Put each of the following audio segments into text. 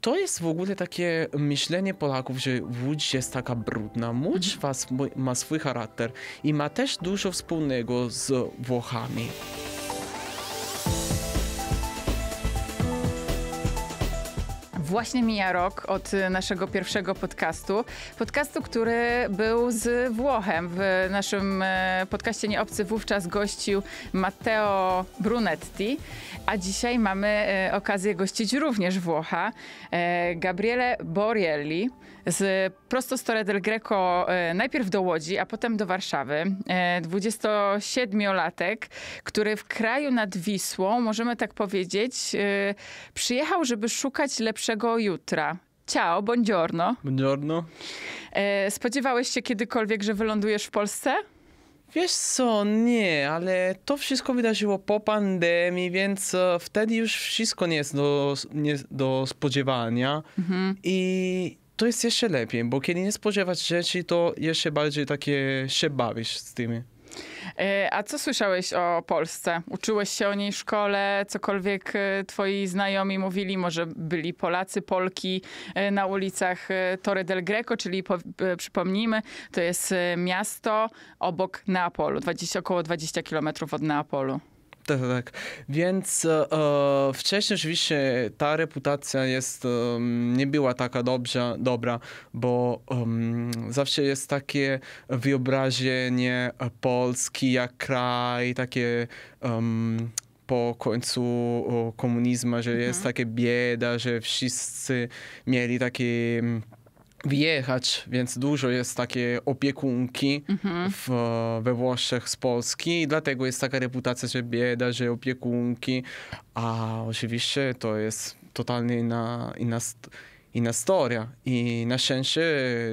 to jest w ogóle takie myślenie Polaków, że Łódź jest taka brudna. Łódź mhm. was, ma swój charakter i ma też dużo wspólnego z Włochami. Właśnie mija rok od y, naszego pierwszego podcastu. Podcastu, który był z Włochem. W naszym y, podcaście Nieobcy wówczas gościł Matteo Brunetti, a dzisiaj mamy y, okazję gościć również Włocha, Gabriele Borielli z, prosto z Torre del Greco e, najpierw do Łodzi, a potem do Warszawy. 27-latek, e, który w kraju nad Wisłą, możemy tak powiedzieć, e, przyjechał, żeby szukać lepszego jutra. Ciao, buongiorno. Buongiorno. Spodziewałeś się kiedykolwiek, że wylądujesz w Polsce? Wiesz co, nie, ale to wszystko wydarzyło po pandemii, więc wtedy już wszystko nie jest do, nie do spodziewania. Mhm. I to jest jeszcze lepiej, bo kiedy nie spodziewać rzeczy, to jeszcze bardziej takie się bawisz z tymi. E, a co słyszałeś o Polsce? Uczyłeś się o niej w szkole? Cokolwiek e, twoi znajomi mówili? Może byli Polacy, Polki e, na ulicach Torre del Greco, czyli po, przypomnijmy, to jest miasto obok Neapolu, 20, około 20 kilometrów od Neapolu tak. Więc e, e, wcześniej oczywiście ta reputacja jest, e, nie była taka dobrze, dobra, bo zawsze jest takie wyobrażenie Polski jak kraj, takie po końcu komunizmu, że mhm. jest takie bieda, że wszyscy mieli takie wjechać, więc dużo jest takie opiekunki mhm. w, we Włoszech z Polski i dlatego jest taka reputacja, że bieda, że opiekunki, a oczywiście to jest totalnie inna, inna, inna historia i na szczęście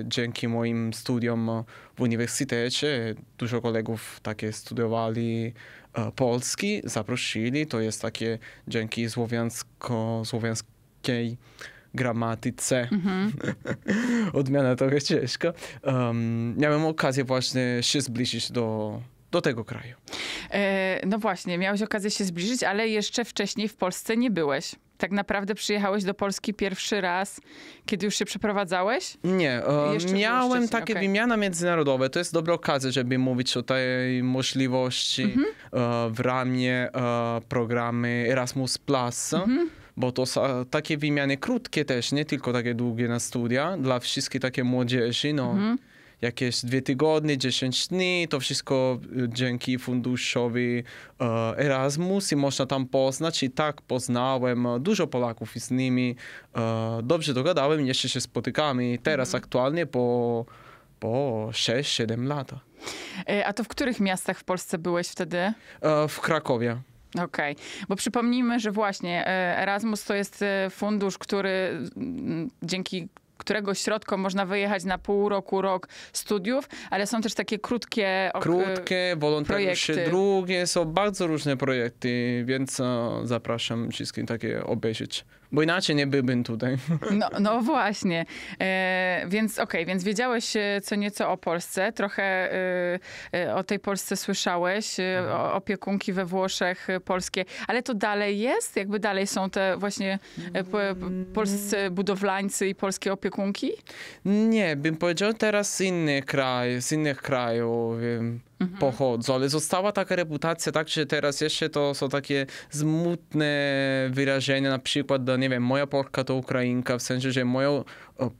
dzięki moim studiom w uniwersytecie dużo kolegów takie studiowali e, polski, zaprosili, to jest takie dzięki słowiańsko, słowiańskiej gramatyce. Mhm. Odmiana trochę ciężka. Um, miałem okazję właśnie się zbliżyć do do tego kraju. E, no właśnie, miałeś okazję się zbliżyć, ale jeszcze wcześniej w Polsce nie byłeś. Tak naprawdę przyjechałeś do Polski pierwszy raz, kiedy już się przeprowadzałeś? Nie, e, miałem takie okay. wymiany międzynarodowe. To jest dobra okazja, żeby mówić o tej możliwości mhm. e, w ramie e, programy Erasmus bo to są takie wymiany krótkie też, nie tylko takie długie na studia, dla wszystkich takie młodzieży, no. Mhm. Jakieś dwie tygodnie, 10 dni, to wszystko y, dzięki funduszowi e, Erasmus i można tam poznać. I tak poznałem e, dużo Polaków i z nimi e, dobrze dogadałem, jeszcze się spotykamy. teraz mhm. aktualnie po, po 6-7 latach. A to w których miastach w Polsce byłeś wtedy? W Krakowie. Okej, okay. bo przypomnijmy, że właśnie e, Erasmus to jest e, fundusz, który mm, dzięki którego środkom można wyjechać na pół roku, rok studiów, ale są też takie krótkie e, Krótkie, wolontariusze drugie, są bardzo różne projekty, więc zapraszam wszystkim takie obejrzeć. Bo inaczej nie byłbym tutaj. No, no właśnie. E, więc okej, okay, więc wiedziałeś e, co nieco o Polsce, trochę e, e o tej Polsce słyszałeś, e, mhm. o, opiekunki we Włoszech polskie, ale to dalej jest? Jakby dalej są te właśnie po, polscy budowlańcy i polskie opiekunki? Nie, bym powiedział teraz inny kraj, z innych krajów. Wiem Mhm. pochodzą, ale została taka reputacja, tak, że teraz jeszcze to są takie zmutne wyrażenia, na przykład, no, nie wiem, moja Polka to Ukrainka, w sensie, że moja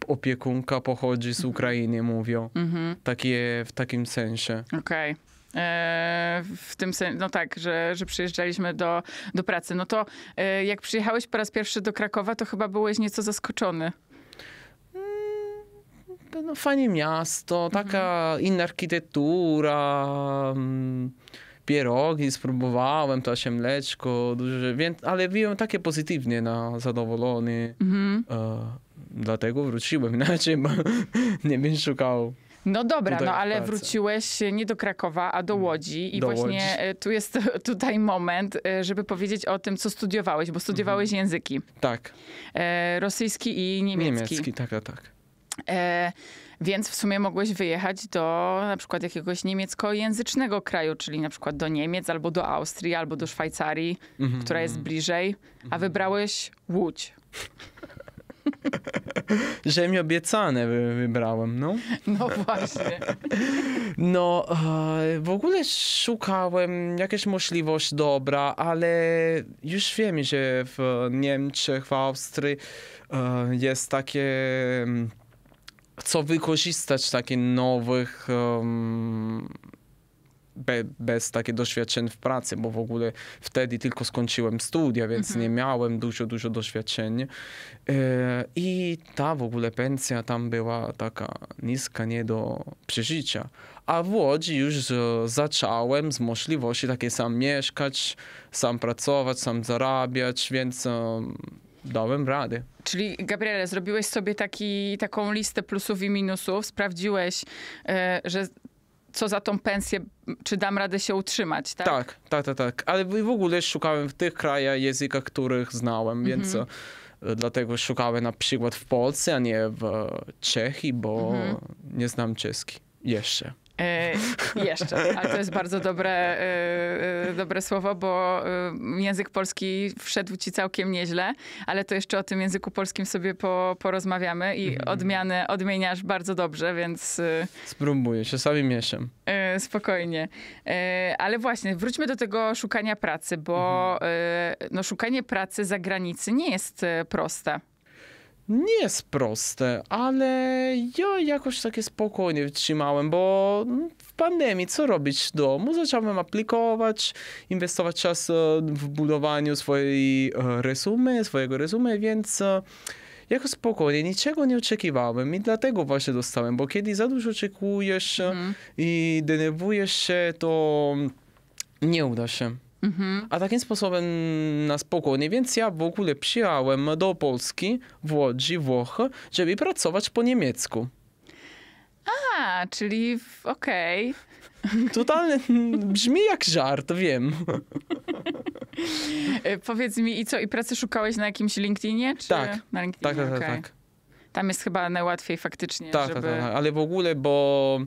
opiekunka pochodzi z Ukrainy, mówią. Mhm. Takie, w takim sensie. Okej. Okay e, w tym sensie, no tak, że, że przyjeżdżaliśmy do, do pracy. No to e, jak przyjechałeś po raz pierwszy do Krakowa, to chyba byłeś nieco zaskoczony no, fajne miasto, mhm. taka mhm. inna architektura, mm, pierogi spróbowałem, to się mleczko, duże, więc, ale byłem takie pozytywnie na zadowolony. Mhm. E, dlatego wróciłem, inaczej nie bym szukał no dobra, no ale pracy. wróciłeś e, nie do Krakowa, a do mhm. Łodzi. I do właśnie Łodzi. E, tu jest tutaj moment, żeby powiedzieć o tym, co studiowałeś, bo studiowałeś mhm. języki. Tak. E, rosyjski i niemiecki. Niemiecki, tak, tak. tak. E, więc w sumie mogłeś wyjechać do na przykład jakiegoś niemieckojęzycznego kraju, czyli na przykład do Niemiec, albo do Austrii, albo do Szwajcarii, mm -hmm. która jest mhm. bliżej, a mhm. wybrałeś Łódź. że mi obiecane wybrałem, no. No właśnie. No, e, w ogóle szukałem jakieś możliwość dobra, ale już wiemy, że w Niemczech, w Austrii e, jest takie mm, chcą wykorzystać takie nowych um, be, bez takie doświadczeń w pracy, bo w ogóle wtedy tylko skończyłem studia, więc mhm. nie miałem dużo, dużo doświadczeń. E, I ta w ogóle pensja tam była taka niska, nie do przeżycia. A w Łodzi już zacząłem z możliwości takie sam mieszkać, sam pracować, sam zarabiać, więc um, dałem radę. Czyli Gabriele, zrobiłeś sobie taki, taką listę plusów i minusów, sprawdziłeś, e, że co za tą pensję, czy dam radę się utrzymać, tak? Tak, tak, tak. tak. Ale w ogóle szukałem w tych krajach języka, których znałem, więc mhm. e, dlatego szukałem na przykład w Polsce, a nie w e, Czechii, bo mhm. nie znam czeski jeszcze. Yy, jeszcze, ale to jest bardzo dobre, e, e, dobre słowo, bo język polski wszedł ci całkiem nieźle, ale to jeszcze o tym języku polskim sobie po, porozmawiamy i mhm. odmiany odmieniasz bardzo dobrze, więc... Spróbuję, się sami mieszam. Spokojnie. Ale właśnie, wróćmy do tego szukania pracy, bo mhm. no, szukanie pracy za granicy nie jest proste nie jest proste, ale ja jakoś takie spokojnie wytrzymałem, bo w pandemii co robić w domu? Zacząłem aplikować, inwestować czas e, w budowaniu swojej e, resumy, swojego resumy, więc e, jako spokojnie, niczego nie oczekiwałem i dlatego właśnie dostałem, bo kiedy za dużo oczekujesz mm. i denerwujesz się, to nie uda się. A takim sposobem na spokojnie, więc ja w ogóle przyjechałem do Polski, w Łodzi, Włochy, żeby pracować po niemiecku. A, czyli okej. Okay. Totalnie brzmi jak żart, wiem. E, powiedz mi, i co, i pracy szukałeś na jakimś LinkedInie? Czy... Tak. Na LinkedInie? tak, tak, okay. tak. Tam jest chyba najłatwiej faktycznie, tak, żeby... Tak, tak, ale w ogóle, bo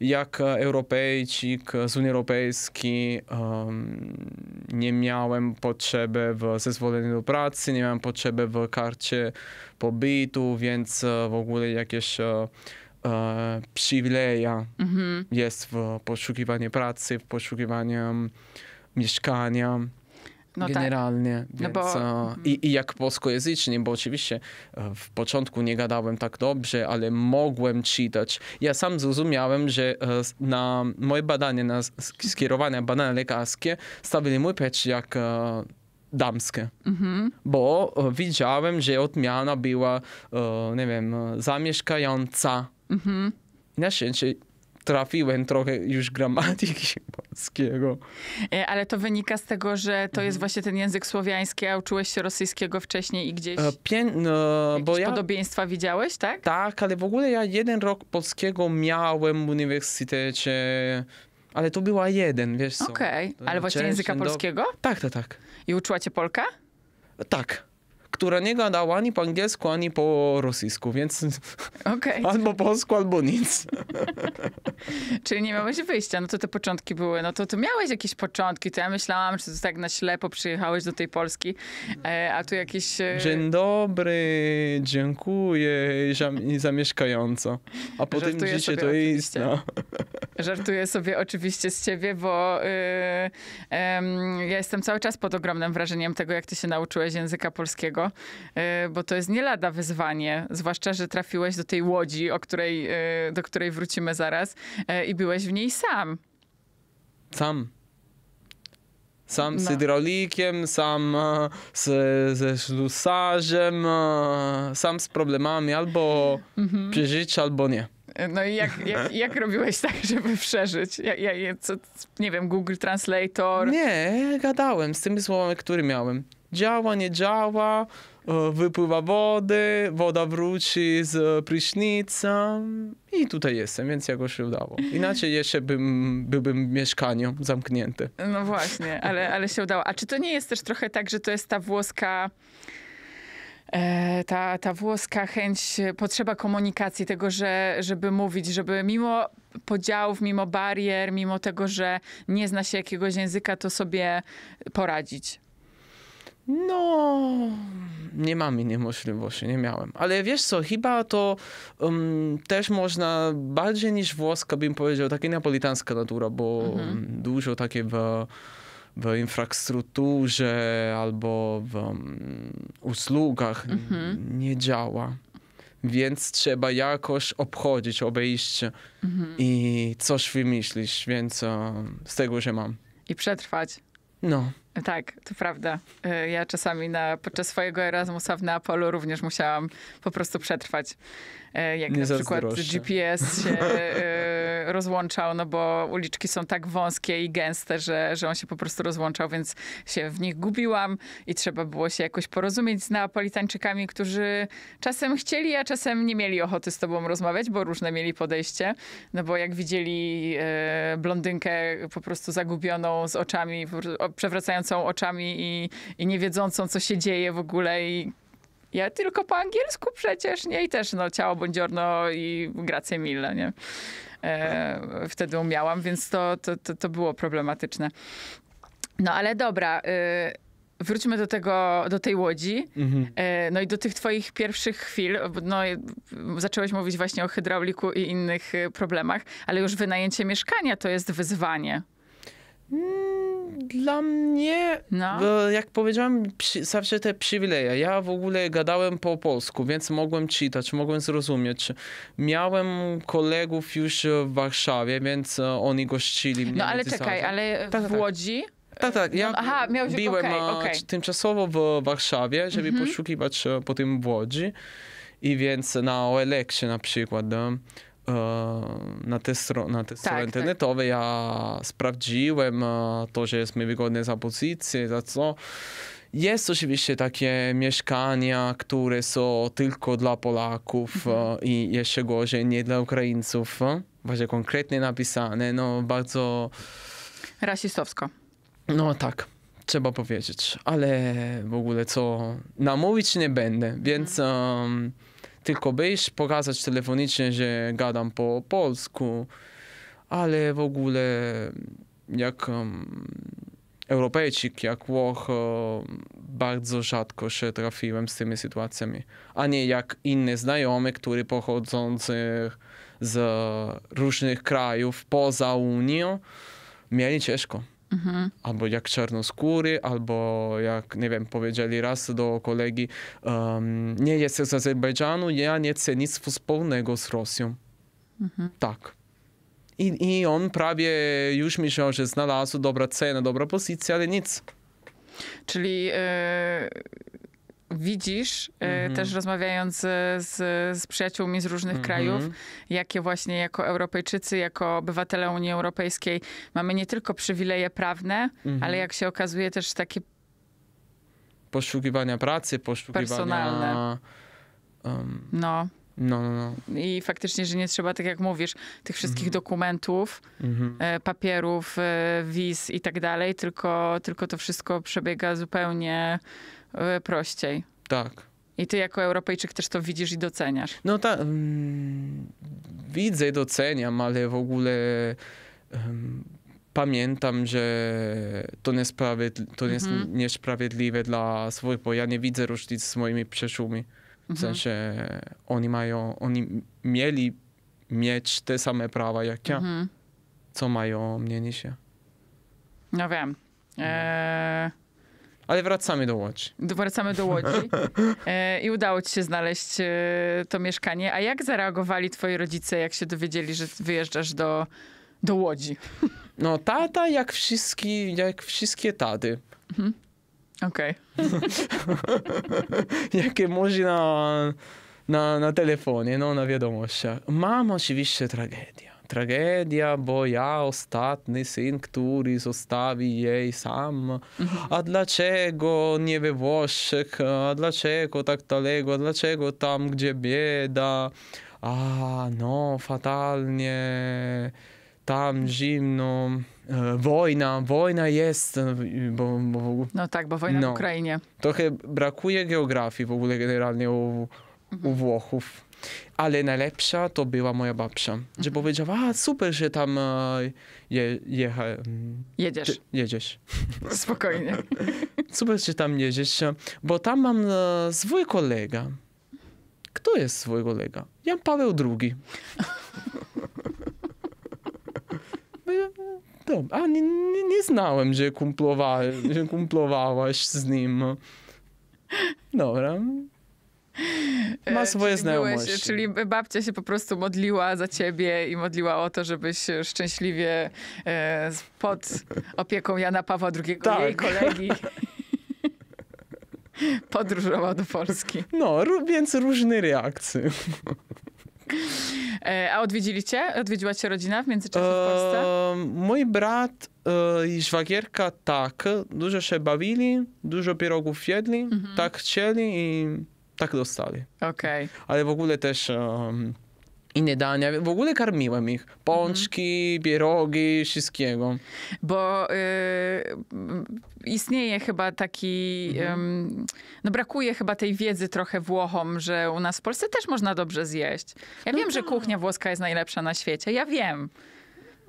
jak Europejczyk z Unii Europejskiej um, nie miałem potrzeby w zezwoleniu do pracy, nie miałem potrzeby w karcie pobytu, więc e, w ogóle jakieś e, e przywileja mhm. jest w poszukiwaniu pracy, w poszukiwaniu mieszkania no tak. generalnie. Tak. Więc, no bo... E, mhm. i, I jak polskojęzyczny, bo oczywiście e, w początku nie gadałem tak dobrze, ale mogłem czytać. Ja sam zrozumiałem, że e, na moje badanie, na skierowane badania lekarskie stawili mój pecz jak damskie, mm-hmm. bo widziałem, że odmiana była, nie wiem, zamieszkająca. Mhm. Na szczęście trafiłem trochę już gramatyki polskiego. E, ale to wynika z tego, że to jest mhm. właśnie ten język słowiański, a uczyłeś się rosyjskiego wcześniej i gdzieś e, Pię no, bo ja, podobieństwa widziałeś, tak? Tak, ale w ogóle ja jeden rok polskiego miałem w uniwersytecie, ale to była jeden, wiesz co. Okej, okay. ale właśnie języka polskiego? Do... Tak, tak, tak. I uczyła cię Polka? E, tak która nie gadała ani po angielsku, ani po rosyjsku, więc okay. albo polsku, albo nic. Czyli nie miałeś wyjścia, no to te początki były, no to, to miałeś jakieś początki, to ja myślałam, że to tak na ślepo przyjechałeś do tej Polski, e, a tu jakieś... E, Dzień dobry, dziękuję, zamieszkająco. A potem dzisiaj to jest... No. Żartuję sobie oczywiście z ciebie, bo yy, yy, ja jestem cały czas pod ogromnym wrażeniem tego, jak ty się nauczyłeś języka polskiego E, bo to jest nie lada wyzwanie, zwłaszcza, że trafiłeś do tej łodzi, o której, e, do której wrócimy zaraz e, i byłeś w niej sam. Sam. Sam z no. hydraulikiem, sam z, ze ślusarzem, sam z problemami albo mhm. przeżyć, albo nie. No i jak, jak, jak robiłeś tak, żeby przeżyć? Ja, ja, co, nie wiem, Google Translator? Nie, gadałem z tymi słowami, które miałem działa, nie działa, e, wypływa wody, woda wróci z e, prysznica i tutaj jestem, więc jakoś się udało. Inaczej jeszcze bym, byłbym w mieszkaniu zamknięty. No właśnie, ale, ale się udało. A czy to nie jest też trochę tak, że to jest ta włoska e, ta, ta włoska chęć, potrzeba komunikacji, tego, że, żeby mówić, żeby mimo podziałów, mimo barier, mimo tego, że nie zna się jakiegoś języka, to sobie poradzić. No, nie mam innej możliwości, nie miałem. Ale wiesz co, chyba to um, też można bardziej niż włoska, bym powiedział, takie napolitańska natura, bo mhm. dużo takie w, w infrastrukturze albo w um, usługach mhm. nie działa. Więc trzeba jakoś obchodzić, obejść mhm. i coś wymyślić, więc um, z tego, że mam. I przetrwać. No. Tak, to prawda. Y, ja czasami na, podczas swojego Erasmusa w Neapolu również musiałam po prostu przetrwać. E, jak nie na przykład GPS się e, rozłączał, no bo uliczki są tak wąskie i gęste, że, że on się po prostu rozłączał, więc się w nich gubiłam i trzeba było się jakoś porozumieć z Neapolitańczykami, którzy czasem chcieli, a czasem nie mieli ochoty z tobą rozmawiać, bo różne mieli podejście, no bo jak widzieli e, blondynkę po prostu zagubioną z oczami, przewracającą oczami i, i nie wiedzącą, co się dzieje w ogóle i ja tylko po angielsku przecież, nie? I też, no, ciało buongiorno i grazie mille, nie? E, wtedy umiałam, więc to, to, to, to, było problematyczne. No ale dobra, y, wróćmy do tego, do tej łodzi. Mhm. E, no i do tych twoich pierwszych chwil. No, y, zacząłeś mówić właśnie o hydrauliku i innych y, problemach, ale już wynajęcie mieszkania to jest wyzwanie. Hmm, dla mnie, no. jak powiedziałem, zawsze te przywileje. Ja w ogóle gadałem po polsku, więc mogłem czytać, mogłem zrozumieć. Miałem kolegów już w Warszawie, więc oni gościli mnie. No ale czekaj, ale tak, w tak. Łodzi? Tak, tak. Ja no, Aha, miałeś... byłem okay, okay. tymczasowo w Warszawie, żeby mhm. poszukiwać e, po tym w Łodzi. I więc na OLX na przykład. No. Ehm, na te, stro, na te tak, strony tak. internetowe. Tak. Ja sprawdziłem e, to, że mi wygodne za pozycję, za co. Jest oczywiście takie mieszkania, które są tylko dla Polaków e, mhm. i jeszcze gorzej, nie dla Ukraińców. Właśnie konkretnie napisane, no bardzo... Rasistowsko. No tak, trzeba powiedzieć. Ale w ogóle co... Namówić nie będę, więc... Um, tylko byś pokazać telefonicznie, że gadam po polsku, ale w ogóle jak um, Europejczyk, jak Włoch, bardzo rzadko się trafiłem z tymi sytuacjami, a nie jak inne znajomy, który pochodzący z różnych krajów poza Unią, mieli ciężko. Mhm. Albo jak czarnoskóry, albo jak, nie wiem, powiedzieli raz do kolegi, um, nie jestem z Azerbejdżanu, ja nie chcę nic wspólnego z Rosją. Mhm. Tak. I, I on prawie już myślał, że znalazł dobra cena, dobra pozycja, ale nic. Czyli... Yy widzisz, y, mhm. też rozmawiając y, z, z, przyjaciółmi z różnych mhm. krajów, jakie właśnie jako Europejczycy, jako obywatele Unii Europejskiej mamy nie tylko przywileje prawne, mhm. ale jak się okazuje też takie poszukiwania pracy, poszukiwania... Personalne. Um, no. No, no, no. I faktycznie, że nie trzeba, tak jak mówisz, tych wszystkich dokumentów, e, papierów, e, wiz i tak dalej, tylko, tylko to wszystko przebiega zupełnie E, prościej. Tak. I ty jako Europejczyk też to widzisz i doceniasz. No tak, um, widzę i doceniam, ale w ogóle um, pamiętam, że to, niesprawiedli to jest mhm. niesprawiedliwe dla swoich, bo ja nie widzę różnic z moimi przyjaciółmi. W mhm. sensie oni mają, oni mieli mieć te same prawa jak ja. Mhm. Co mają mnie niż ja. No wiem. Eee ale wracamy do Łodzi. Wracamy do Łodzi e, i udało ci się znaleźć e, to mieszkanie. A jak zareagowali twoi rodzice, jak się dowiedzieli, że wyjeżdżasz do, do Łodzi? No tata jak, wszystkie, jak wszystkie Mhm. Okej. Okay. Jakie można na, na telefonie, no na wiadomościach. Mam oczywiście tragedię tragedia, bo ja ostatni syn, który zostawi jej sam. A dlaczego nie we Włoszech? A dlaczego tak daleko? A dlaczego tam, gdzie bieda? A no, fatalnie. Tam zimno. E, wojna, wojna jest. E, bo, bo, no tak, bo wojna no. w Ukrainie. Trochę brakuje geografii w ogóle generalnie u, u mhm. Włochów. Ale najlepsza to była moja babcia, że mhm. powiedziała, a super, że tam e, je, jecha, jedziesz. jedziesz. Spokojnie. super, że tam jedziesz, bo tam mam e, swój kolega. Kto jest swój kolega? Jan Paweł II. Dobra, a nie, nie, nie znałem, że, kumplowa, że kumplowałaś z nim. Dobra, E, Ma swoje e, czyli znajomości. Byłeś, czyli babcia się po prostu modliła za ciebie i modliła o to, żebyś szczęśliwie e, pod opieką Jana Pawła II, tak. jej kolegi, podróżował do Polski. No, więc różne reakcje. A odwiedziliście? Odwiedziła cię rodzina w międzyczasie w Polsce? E, mój brat e, i szwagierka tak. Dużo się bawili, dużo pierogów jedli, mm -hmm. tak chcieli i tak dostali. Okej. Okay. Ale w ogóle też um, inne dania, w ogóle karmiłem ich. Pączki, mhm. pierogi, wszystkiego. Bo y, istnieje chyba taki, y, no brakuje chyba tej wiedzy trochę Włochom, że u nas w Polsce też można dobrze zjeść. Ja no wiem, to... że tak. kuchnia włoska jest najlepsza na świecie, ja wiem.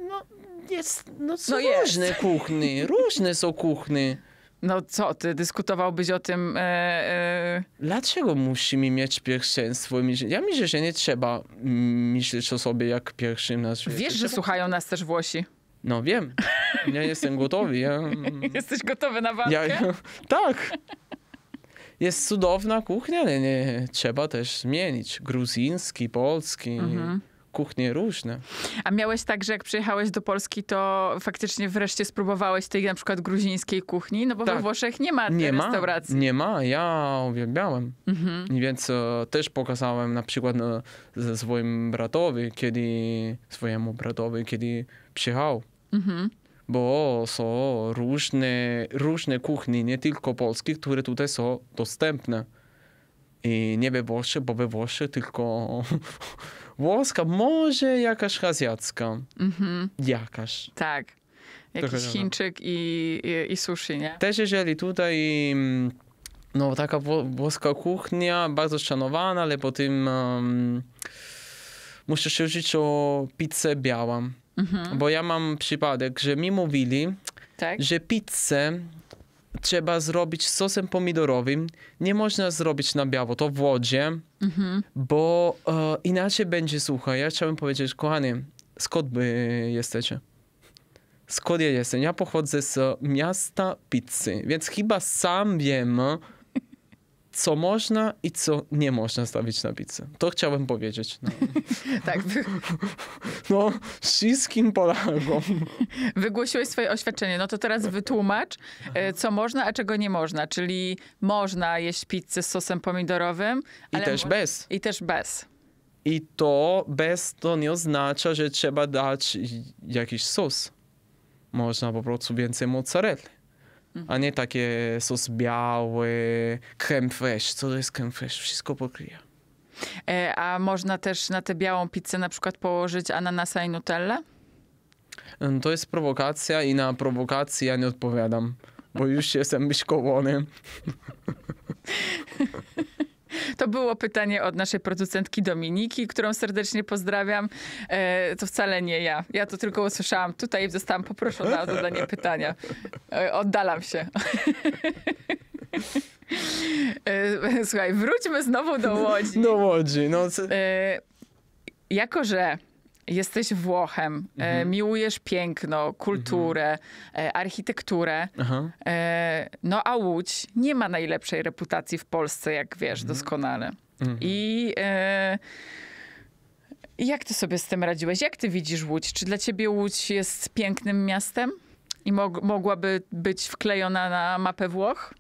No, jest, no, no różne jest. kuchni, różne są kuchni. No co ty, dyskutowałbyś o tym? E, e... Dlaczego musimy mieć pierwszeństwo? Ja myślę, że nie trzeba mm, myśleć o sobie jak pierwszym na świecie. Wiesz, że słuchają nas też Włosi. No wiem, ja jestem gotowy. Ja... Jesteś gotowy na walkę? Ja, ja... Tak. Jest cudowna kuchnia, nie, nie, trzeba też zmienić. Gruziński, polski. Mhm kuchnie różne. A miałeś tak, że jak przyjechałeś do Polski, to faktycznie wreszcie spróbowałeś tej na przykład gruzińskiej kuchni? No bo tak. we Włoszech nie ma nie ma, restauracji. Nie ma, ja uwielbiałem. Mhm. I więc e, też pokazałem na przykład e, ze swoim bratowi, kiedy, swojemu bratowi, kiedy przyjechał. Mhm. Bo są różne, różne kuchnie, nie tylko polskie, które tutaj są dostępne. I nie we Włoszech, bo we Włoszech tylko włoska, może jakaś azjacka. Mhm. Jakaś. Tak. Jakiś Chińczyk i, i, i, sushi, nie? Też jeżeli tutaj... Mm, no, taka włoska kuchnia, bardzo szanowana, ale po tym um, muszę się uczyć o pizzę białą. Mhm. Bo ja mam przypadek, że mi mówili, tak? że pizzę trzeba zrobić sosem pomidorowym. Nie można zrobić na biało, to w wodzie, mhm. bo e, inaczej będzie słucha. Ja chciałbym powiedzieć, kochani, skąd by jesteście? Skąd ja jestem? Ja pochodzę z miasta pizzy, więc chyba sam wiem, co można i co nie można stawić na pizzę. To chciałem powiedzieć. No. tak. no, wszystkim Polakom. Wygłosiłeś swoje oświadczenie. No to teraz wytłumacz, e, co można, a czego nie można. Czyli można jeść pizzę z sosem pomidorowym. I też bez. I też bez. I to bez to nie oznacza, że trzeba dać jakiś sos. Można po prostu więcej mozzarelli a nie takie sos biały, creme fresh. Co to jest creme fresh? Wszystko pokryje. E, a można też na tę białą pizzę na przykład położyć ananasa i nutellę? Mm, to jest prowokacja i na prowokacje ja nie odpowiadam, bo już jestem wyszkolony. To było pytanie od naszej producentki Dominiki, którą serdecznie pozdrawiam. E, to wcale nie ja. Ja to tylko usłyszałam tutaj i zostałam poproszona o zadanie pytania. E, oddalam się. E, słuchaj, wróćmy znowu do Łodzi. Do Łodzi. No. Jako, że jesteś Włochem, e, mhm. miłujesz piękno, kulturę, mhm. architekturę. Aha. E, no a Łódź nie ma najlepszej reputacji w Polsce, jak wiesz mhm. doskonale. Mhm. I e, jak ty sobie z tym radziłeś? Jak ty widzisz Łódź? Czy dla ciebie Łódź jest pięknym miastem i mogłaby być wklejona na mapę Włoch?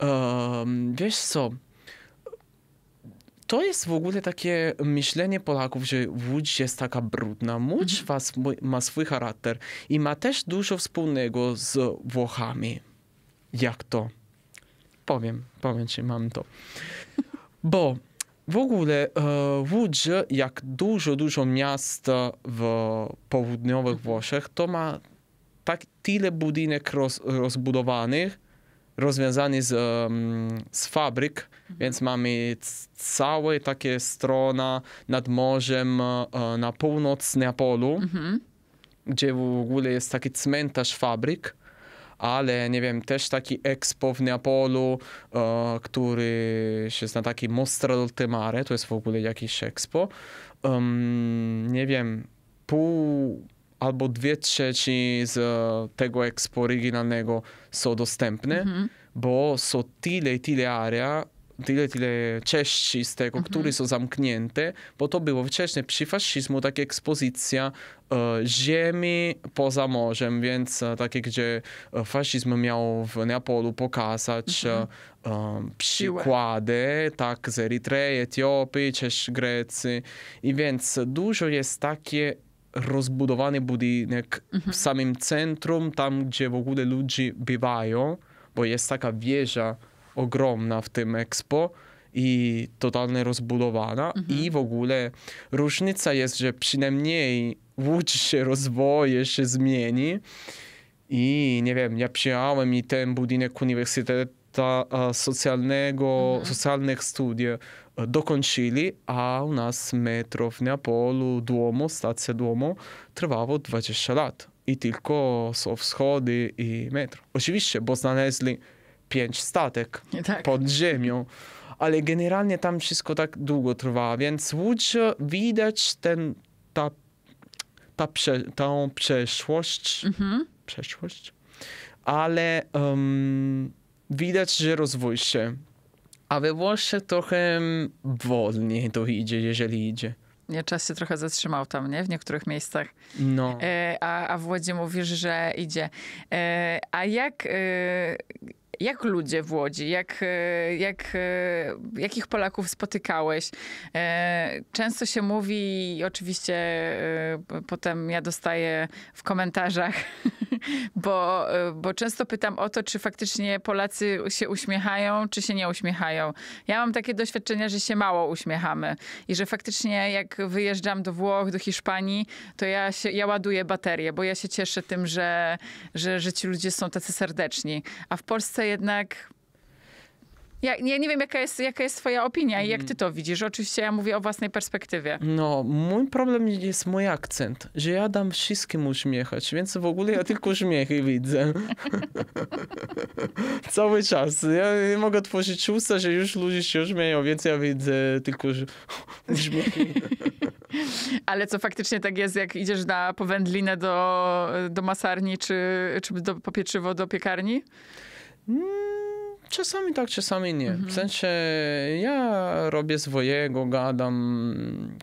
Um, wiesz co, to jest w ogóle takie myślenie Polaków, że Łódź jest taka brudna. Łódź mhm. was, ma swój charakter i ma też dużo wspólnego z Włochami. Jak to? Powiem, powiem ci, mam to. Bo w ogóle e, Łódź, jak dużo, dużo miast w południowych mhm. Włoszech, to ma tak tyle budynek roz, rozbudowanych, rozwiązany z, z fabryk, mhm. więc mamy całe takie strona nad morzem e, na północ Neapolu, mhm. gdzie w ogóle jest taki cmentarz fabryk, ale nie wiem, też taki expo w Neapolu, e, który się na taki Mostra del to jest w ogóle jakiś expo. Um, nie wiem, pół albo dwie trzeci z e, tego ekspo oryginalnego są dostępne, mm -hmm. bo są tyle i tyle area, tyle, tyle części z tego, mm -hmm. które są zamknięte, bo to było wcześniej przy faszyzmu taka ekspozycja e, ziemi poza morzem, więc e, takie, gdzie e, faszyzm miał w Neapolu pokazać mm -hmm. e, mhm. przykłady tak, z Erytrei, Etiopii, Czech, Grecji i więc dużo jest takie rozbudowany budynek mhm. w samym centrum, tam gdzie w ogóle ludzie bywają, bo jest taka wieża ogromna w tym Expo i totalnie rozbudowana mhm. i w ogóle różnica jest, że przynajmniej Łódź się rozwoje, się zmieni i nie wiem, ja przyjechałem i ten budynek Uniwersytetu socjalnego, mhm. socjalnych studiów dokończyli, a u nas metro w Neapolu, Duomo, stacja Duomo trwało 20 lat i tylko są wschody i metro. Oczywiście, bo znaleźli pięć statek tak. pod ziemią, ale generalnie tam wszystko tak długo trwa, więc Łódź widać ten, ta, ta prze, tą przeszłość, mhm. przeszłość ale um, widać, że rozwój się a we Włoszech trochę mm, wolniej to idzie, jeżeli idzie. Nie, czas się trochę zatrzymał tam, nie? W niektórych miejscach. No. E, a, a w Łodzi mówisz, że idzie. E, a jak, e, jak ludzie w Łodzi, jak, e, jak, e, jakich Polaków spotykałeś? E, często się mówi, i oczywiście potem ja dostaję w komentarzach, bo, bo często pytam o to, czy faktycznie Polacy się uśmiechają, czy się nie uśmiechają. Ja mam takie doświadczenia, że się mało uśmiechamy i że faktycznie jak wyjeżdżam do Włoch, do Hiszpanii, to ja, się, ja ładuję baterię, bo ja się cieszę tym, że, że, że ci ludzie są tacy serdeczni. A w Polsce jest jednak. Ja, ja nie wiem, jaka jest, jaka jest Twoja opinia i jak Ty to widzisz. Oczywiście ja mówię o własnej perspektywie. No, mój problem jest mój akcent, że ja dam wszystkim uśmiechać, więc w ogóle ja tylko uśmiechy widzę. Cały czas. Ja nie mogę tworzyć usta, że już ludzie się uśmieją, więc ja widzę tylko uśmiechy. Ale co faktycznie tak jest, jak idziesz na powędlinę do, do masarni czy, czy do popieczywo do piekarni? Mm, czasami tak, czasami nie. W mhm. sensie ja robię swojego, gadam.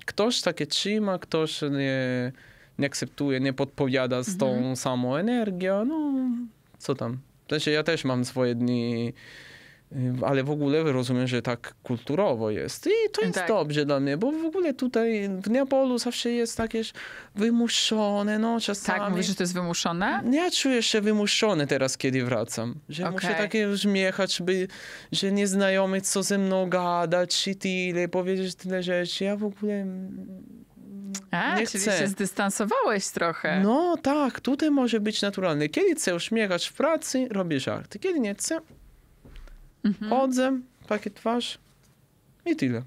Ktoś takie trzyma, ktoś nie, nie akceptuje, nie podpowiada z tą mhm. samą energią. No, co tam. W sensie ja też mam swoje dni Y, ale w ogóle rozumiem, że tak kulturowo jest. I to jest tak. dobrze dla mnie, bo w ogóle tutaj w Neapolu zawsze jest takie wymuszone, no czasami. Tak, mówisz, że to jest wymuszone? Ja czuję się wymuszony teraz, kiedy wracam. Że okay. muszę takie uśmiechać, by, że nieznajomy co ze mną gadać i tyle, powiedzieć tyle rzeczy. Ja w ogóle a, nie czyli chcę. się zdystansowałeś trochę. No tak, tutaj może być naturalne. Kiedy chcę uśmiechać w pracy, robię żarty. Kiedy nie chcę, Mhm. Chodzę, pakiet twarz i tyle.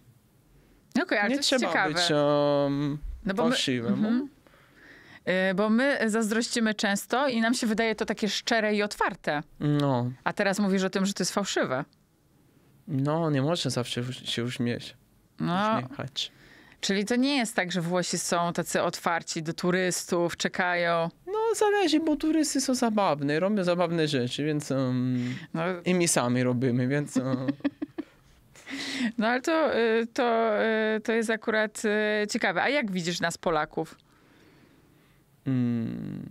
Okej, okay, ale Nie to trzeba ciekawe. być um, no bo fałszywym. My, mhm. e, Bo my zazdrościmy często i nam się wydaje to takie szczere i otwarte. No. A teraz mówisz o tym, że to jest fałszywe. No, nie można zawsze się uśmiech. No. Uśmiechać. Czyli to nie jest tak, że Włosi są tacy otwarci do turystów, czekają zależy, bo turysty są zabawne, robią zabawne rzeczy, więc um, no. i my sami robimy, więc... Um. No ale to, y, to, y, to jest akurat y, ciekawe. A jak widzisz nas, Polaków? Mm.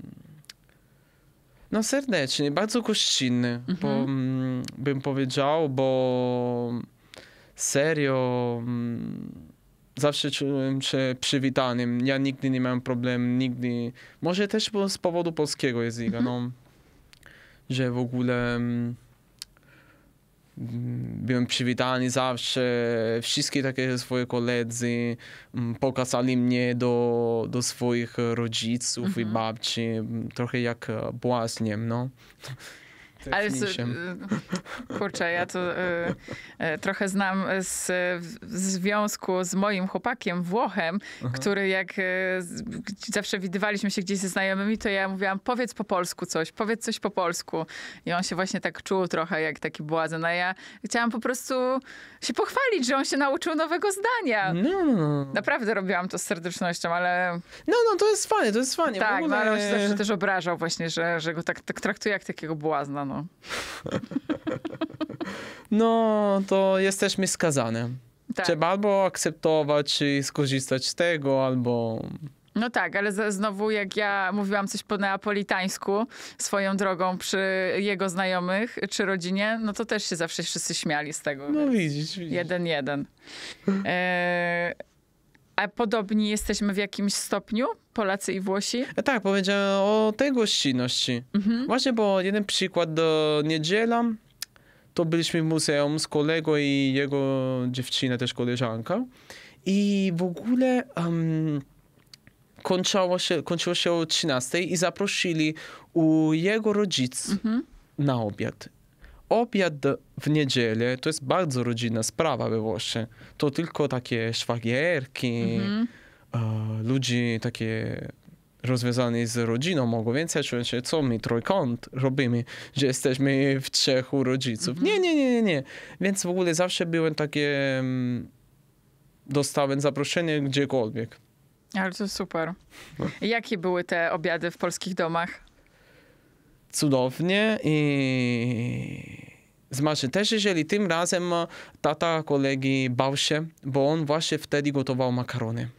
No serdecznie, bardzo gościnny, mhm. bo, mm, bym powiedział, bo serio mm, zawsze czułem się przywitanym. Ja nigdy nie miałem problemu, nigdy. Może też z powodu polskiego języka, mm -hmm. no, że w ogóle mm, mm, byłem przywitany zawsze. Wszystkie takie swoje koledzy mm, pokazali mnie do, do swoich rodziców mhm. mm -hmm. i babci, trochę jak błaznie, no. Ale z, kurczę, ja to y, trochę znam z, w związku z moim chłopakiem Włochem, Aha. który jak y, zawsze widywaliśmy się gdzieś ze znajomymi, to ja mówiłam, powiedz po polsku coś, powiedz coś po polsku. I on się właśnie tak czuł trochę jak taki błazen, a ja chciałam po prostu się pochwalić, że on się nauczył nowego zdania. No. Naprawdę robiłam to z serdecznością, ale... No, no, to jest fajne, to jest fajne. Tak, ogóle... no, ale on się zawsze też obrażał właśnie, że, że go tak, tak traktuje jak takiego błazna, no. no, to jesteśmy skazane. Tak. Trzeba albo akceptować i skorzystać z tego, albo no tak, ale znowu jak ja mówiłam coś po neapolitańsku swoją drogą przy jego znajomych czy rodzinie, no to też się zawsze wszyscy śmiali z tego. No widzisz, widzisz. Jeden, jeden. E a podobni jesteśmy w jakimś stopniu, Polacy i Włosi? A e, tak, powiedziałem o tej gościnności. Mhm. Właśnie, bo jeden przykład do niedziela, to byliśmy w muzeum z kolegą i jego dziewczyna, też koleżanka. I w ogóle... Um, kończyło się, kończyło się o 13 i zaprosili u jego rodzic mhm. na obiad. Obiad w niedzielę to jest bardzo rodzinna sprawa we Włoszech. To tylko takie szwagierki, mhm. ludzi takie rozwiązani z rodziną mogą więcej Czułem, się, co my trójkąt robimy, że jesteśmy w trzech u rodziców. Mhm. Nie, nie, nie, nie, nie. Więc w ogóle zawsze byłem takie... Mm, dostałem zaproszenie gdziekolwiek. Ale to super. No. Jakie były te obiady w polskich domach? Cudownie i zmarzy. Też jeżeli tym razem tata kolegi bał się, bo on właśnie wtedy gotował makarony.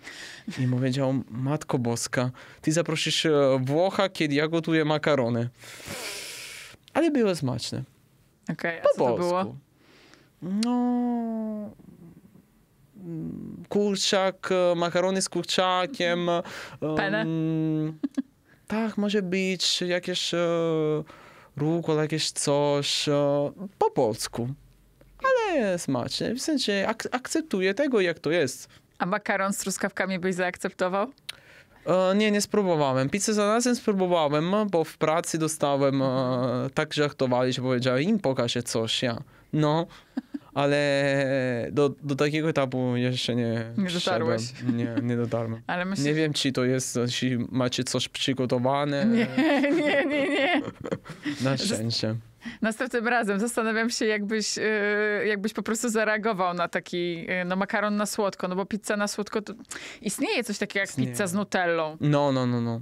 I powiedział, Matko Boska, ty zaprosisz e, Włocha, kiedy ja gotuję makarony. Ale było smaczne. Okej, okay, a co co było? No, kurczak, e, makarony z kurczakiem. Pele. Um, tak, może być jakieś e, rukola, jakieś coś e, po polsku. Ale smacznie. W sensie ak akceptuję tego, jak to jest. A makaron z truskawkami byś zaakceptował? E, nie, nie spróbowałem. Pizzę z spróbowałem, bo w pracy dostałem, e, tak żartowali, że powiedziałem, im pokażę coś, ja. No ale do, do takiego etapu jeszcze nie Nie dotarłeś. Nie, nie dotarłem. Ale Nie wiem, czy to jest, czy macie coś przygotowane. Nie, nie, nie, nie. Na szczęście. Następnym razem zastanawiam się, jakbyś, y, jakbyś po prostu zareagował na taki y, no, makaron na słodko, no bo pizza na słodko to istnieje coś takiego jak Istnieje. pizza z nutellą, No, no, no, no.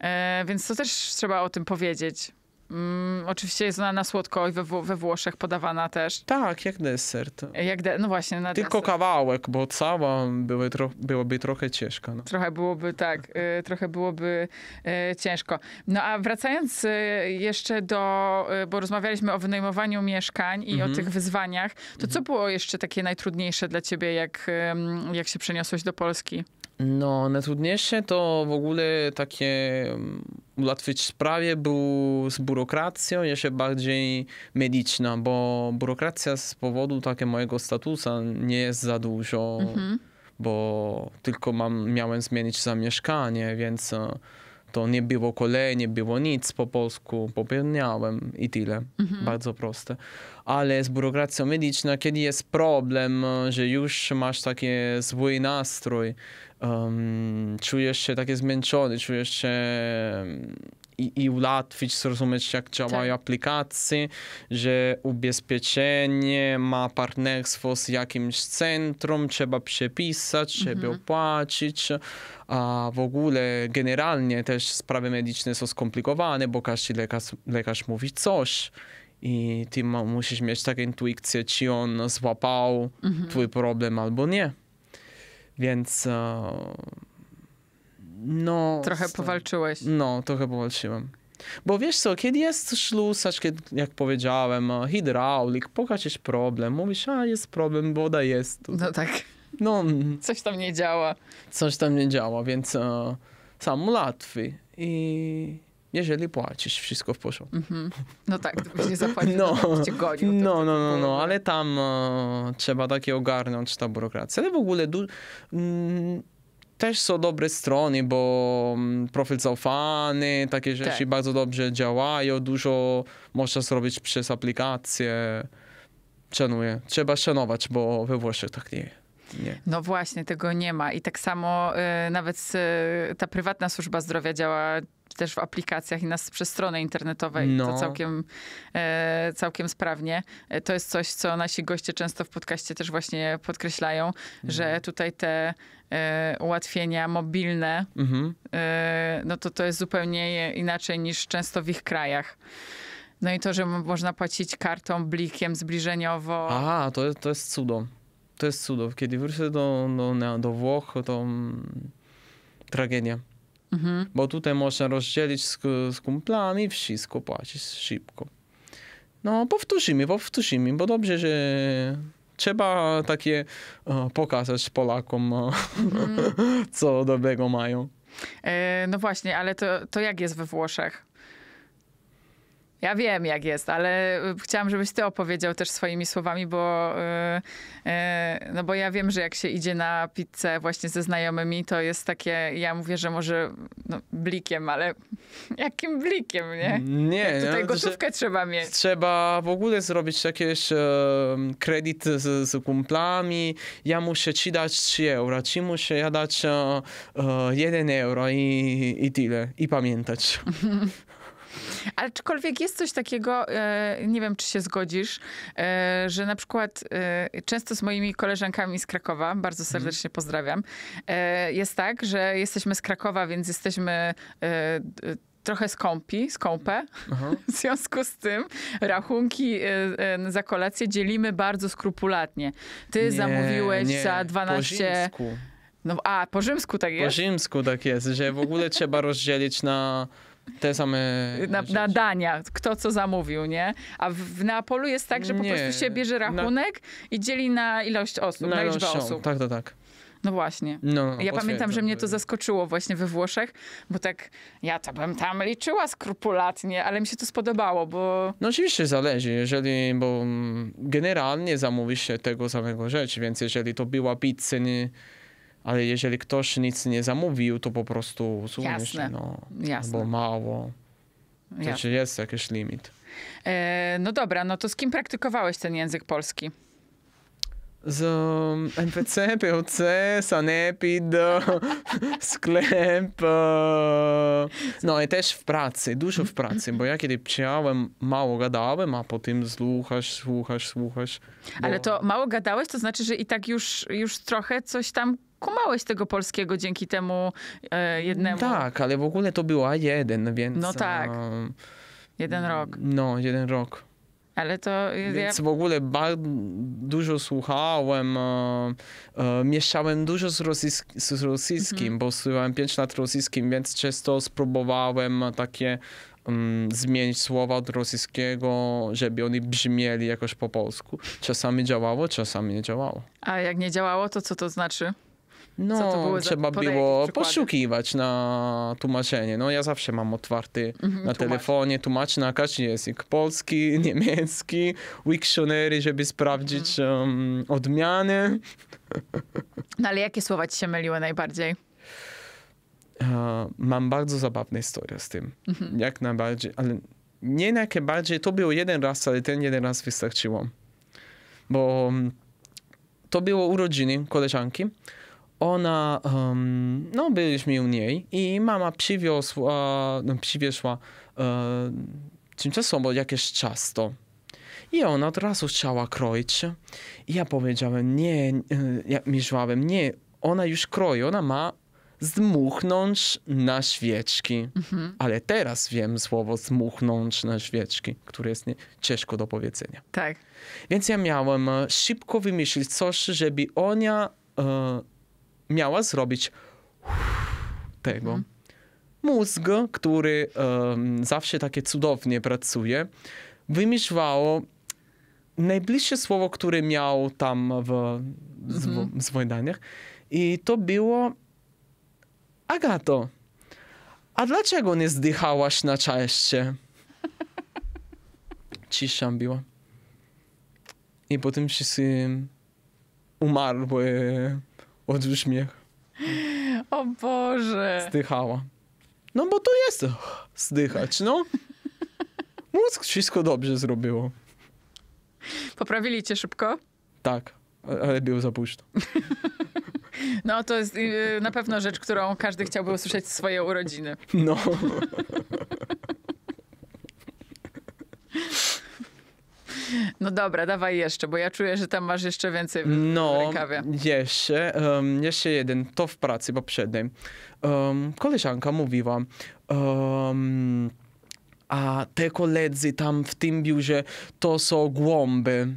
E, więc to też trzeba o tym powiedzieć. Mm, oczywiście jest ona na słodko i we, we, Włoszech podawana też. Tak, jak desert. Jak de no właśnie, na Tylko kawałek, bo cała były tro byłoby trochę ciężka. No. Trochę byłoby, tak, y, trochę byłoby y, ciężko. No a wracając y, jeszcze do, y, bo rozmawialiśmy o wynajmowaniu mieszkań i o mhm. tych wyzwaniach, to co mhm. było jeszcze takie najtrudniejsze dla ciebie, jak, jak się przeniosłeś do Polski? No, najtrudniejsze to w ogóle takie mm, ułatwić sprawie był z biurokracją, jeszcze bardziej medyczna, bo biurokracja z powodu takiego mojego statusu nie jest za dużo, mhm. bo tylko mam, miałem zmienić zamieszkanie, więc e, to nie było kolej, nie było nic po polsku, popełniałem i tyle. Mhm. Bardzo proste. Ale z biurokracją medyczną, kiedy jest problem, e, że już masz taki zły e, nastrój, um, czujesz się takie zmęczony, czujesz się i, i ułatwić zrozumieć, jak działają tak. aplikacje, że ubezpieczenie ma partnerstwo z jakimś centrum, trzeba przepisać, mhm. trzeba opłacić. A w ogóle generalnie też sprawy medyczne są skomplikowane, bo każdy lekarz, lekarz mówi coś. I ty ma, musisz mieć taką intuicję, czy on złapał mhm. twój problem albo nie. Więc e, no... Trochę powalczyłeś. No, trochę powalczyłem. Bo wiesz co, kiedy jest szluz, aż kiedy, jak powiedziałem, e, hydraulik, pokażesz problem, mówisz, a jest problem, woda jest. Tu. No tak. No, coś tam nie działa. Coś tam nie działa, więc uh, sam łatwy. I jeżeli płacisz, wszystko w porządku. Mm-hmm. No tak, gdybyś nie zapłacił, no, to cię gonił. No, no, no, no, no, ale tam e, trzeba takie ogarnąć ta burokracja. Ale w ogóle du- m, mm, też są dobre strony, bo mm, profil zaufany, takie rzeczy tak. bardzo dobrze działają, dużo można zrobić przez aplikację. Szanuję. Trzeba szanować, bo we Włoszech tak nie nie. No właśnie, tego nie ma. I tak samo y, nawet y, ta prywatna służba zdrowia działa też w aplikacjach i nas przez strony internetowe no. i to no. całkiem, e, całkiem sprawnie. E, to jest coś, co nasi goście często w podcaście też właśnie podkreślają, mhm. że tutaj te e, ułatwienia mobilne, mhm. e, no to to jest zupełnie inaczej niż często w ich krajach. No i to, że można płacić kartą, blikiem, zbliżeniowo. Aha, to, jest, to jest cudo. To jest cudo. Kiedy wrócę do, do, do Włoch, to mm, tragedia. Mhm. Bo tutaj można rozdzielić z, z kumplami, wszystko płacić szybko. No, powtórzymy, powtórzymy, bo dobrze, że trzeba takie o, pokazać Polakom, o, mhm. co dobrego mają. E, no właśnie, ale to, to jak jest we Włoszech? Ja wiem, jak jest, ale y, chciałam, żebyś ty opowiedział też swoimi słowami, bo, yy, no bo ja wiem, że jak się idzie na pizzę właśnie ze znajomymi, to jest takie, ja mówię, że może no, blikiem, ale jakim blikiem, nie? Nie. tutaj no, gotówkę trzeba mieć. Trzeba w ogóle zrobić jakieś e, kredyt z, z kumplami. Ja muszę ci dać 3 euro, ci muszę ja dać e, 1 e, euro i, i tyle. I pamiętać. Aczkolwiek jest coś takiego, e, nie wiem, czy się zgodzisz, e, że na przykład e, często z moimi koleżankami z Krakowa, bardzo mhm. serdecznie pozdrawiam, jest tak, że jesteśmy z Krakowa, więc jesteśmy trochę skąpi, skąpe. W związku z tym rachunki za kolację dzielimy bardzo skrupulatnie. Ty nie, zamówiłeś nie. za 12... Po no, a, po rzymsku tak jest? Po rzymsku tak jest, że w ogóle trzeba rozdzielić na te same. Na, na, dania, kto co zamówił, nie? A w, w Neapolu jest tak, że po prostu się bierze rachunek na... i dzieli na ilość osób, na, na liczbę osób. Tak, tak, tak. No właśnie. No, ja pamiętam, że mnie to zaskoczyło właśnie we Włoszech, bo tak ja to bym tam liczyła skrupulatnie, ale mi się to spodobało, bo... No oczywiście zależy, jeżeli, bo mm, generalnie zamówisz się tego samego rzecz, więc jeżeli to była pizza, nie ale jeżeli ktoś nic nie zamówił, to po prostu słuchaj, Jasne. no, mało. To Jasne. czy jest jakiś limit. E, no dobra, no to z kim praktykowałeś ten język polski? z MPC, mm, POC, Sanepid, sklep. E, no i też w pracy, dużo w pracy, bo ja kiedy przyjechałem, mało gadałem, a potem słuchasz, słuchasz, słuchasz. Bo... Ale to mało gadałeś, to znaczy, że i tak już, już trochę coś tam kumałeś tego polskiego dzięki temu e, jednemu. Tak, ale w ogóle to była jeden, więc... No tak. jeden rok. No, jeden rok. Ale to. Więc w ogóle bardzo dużo słuchałem, e, e, mieszałem dużo z, rosyjs z rosyjskim, mm -hmm. bo słuchałem 5 lat rosyjskim, więc często spróbowałem takie um, zmienić słowa od rosyjskiego, żeby oni brzmieli jakoś po polsku. Czasami działało, czasami nie działało. A jak nie działało, to co to znaczy? No, było trzeba było poszukiwać na tłumaczenie. No, ja zawsze mam otwarty mhm, na tłumacz. telefonie tłumacz na każdy język. Polski, niemiecki, Wiktionary, żeby sprawdzić um, odmiany. No, ale jakie słowa ci się myliły najbardziej? E, mam bardzo zabawne historie z tym. Mhm. Jak najbardziej, ale nie bardziej. To był jeden raz, ale ten jeden raz wystarczyło. Bo to było urodziny koleżanki ona, um, no byliśmy u niej i mama przywiozła, no, przywieszła e, tymczasowo jakieś ciasto. I ona od razu chciała kroić. I ja powiedziałem, nie, e, ja myślałem, nie, ona już kroi, ona ma zdmuchnąć na świeczki. Mhm. Ale teraz wiem słowo zdmuchnąć na świeczki, które jest nie, ciężko do powiedzenia. Tak. Więc ja miałem e, szybko wymyślić coś, żeby ona e, miała zrobić tego. Mózg, który um, zawsze takie cudownie pracuje, wymyślało najbliższe słowo, które miał tam w zwodaniach. Mhm. I to było Agato. A dlaczego nie zdychałaś na cześć? Cisza była. I potem wszyscy umarły odśmiech. O Boże. Zdychała. No bo to jest zdychać, no. Mózg wszystko dobrze zrobiło. Poprawili cię szybko? Tak, ale był za późno. No to jest y, na pewno rzecz, którą każdy chciałby usłyszeć z swojej urodziny. No. No dobra, dawaj jeszcze, bo ja czuję, że tam masz jeszcze więcej w no, rękawie. jeszcze, um, jeszcze jeden, to w pracy poprzedniej. Um, koleżanka mówiła, um, a te koledzy tam w tym biurze to są głąby.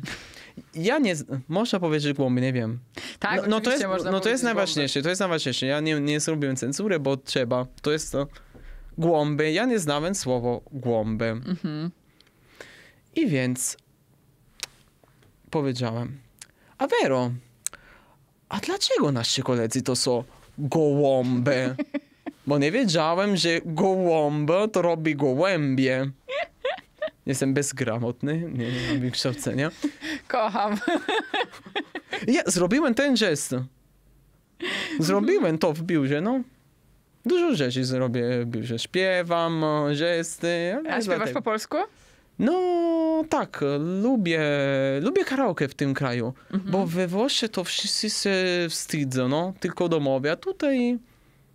Ja nie, można powiedzieć głąby, nie wiem. Tak, no, no to jest, no to jest najważniejsze, to jest najważniejsze. Ja nie, nie zrobiłem cenzury, bo trzeba. To jest to. Głąby, ja nie znałem słowo głąby. Mhm. I więc a vero, a dlaczego nasi koledzy to są gołąby? Bo nie wiedziałem, że gołąba to robi gołębie. Jestem bezgramotny, nie, nie mam wykształcenia. Kocham. Ja zrobiłem ten gest. Zrobiłem to w biurze, no. Dużo rzeczy zrobię w biurze. Śpiewam, gesty. A śpiewasz po polsku? No tak, lubię, lubię karaoke w tym kraju, mhm. bo we Włoszech to wszyscy się wstydzą, no, tylko domowe, a tutaj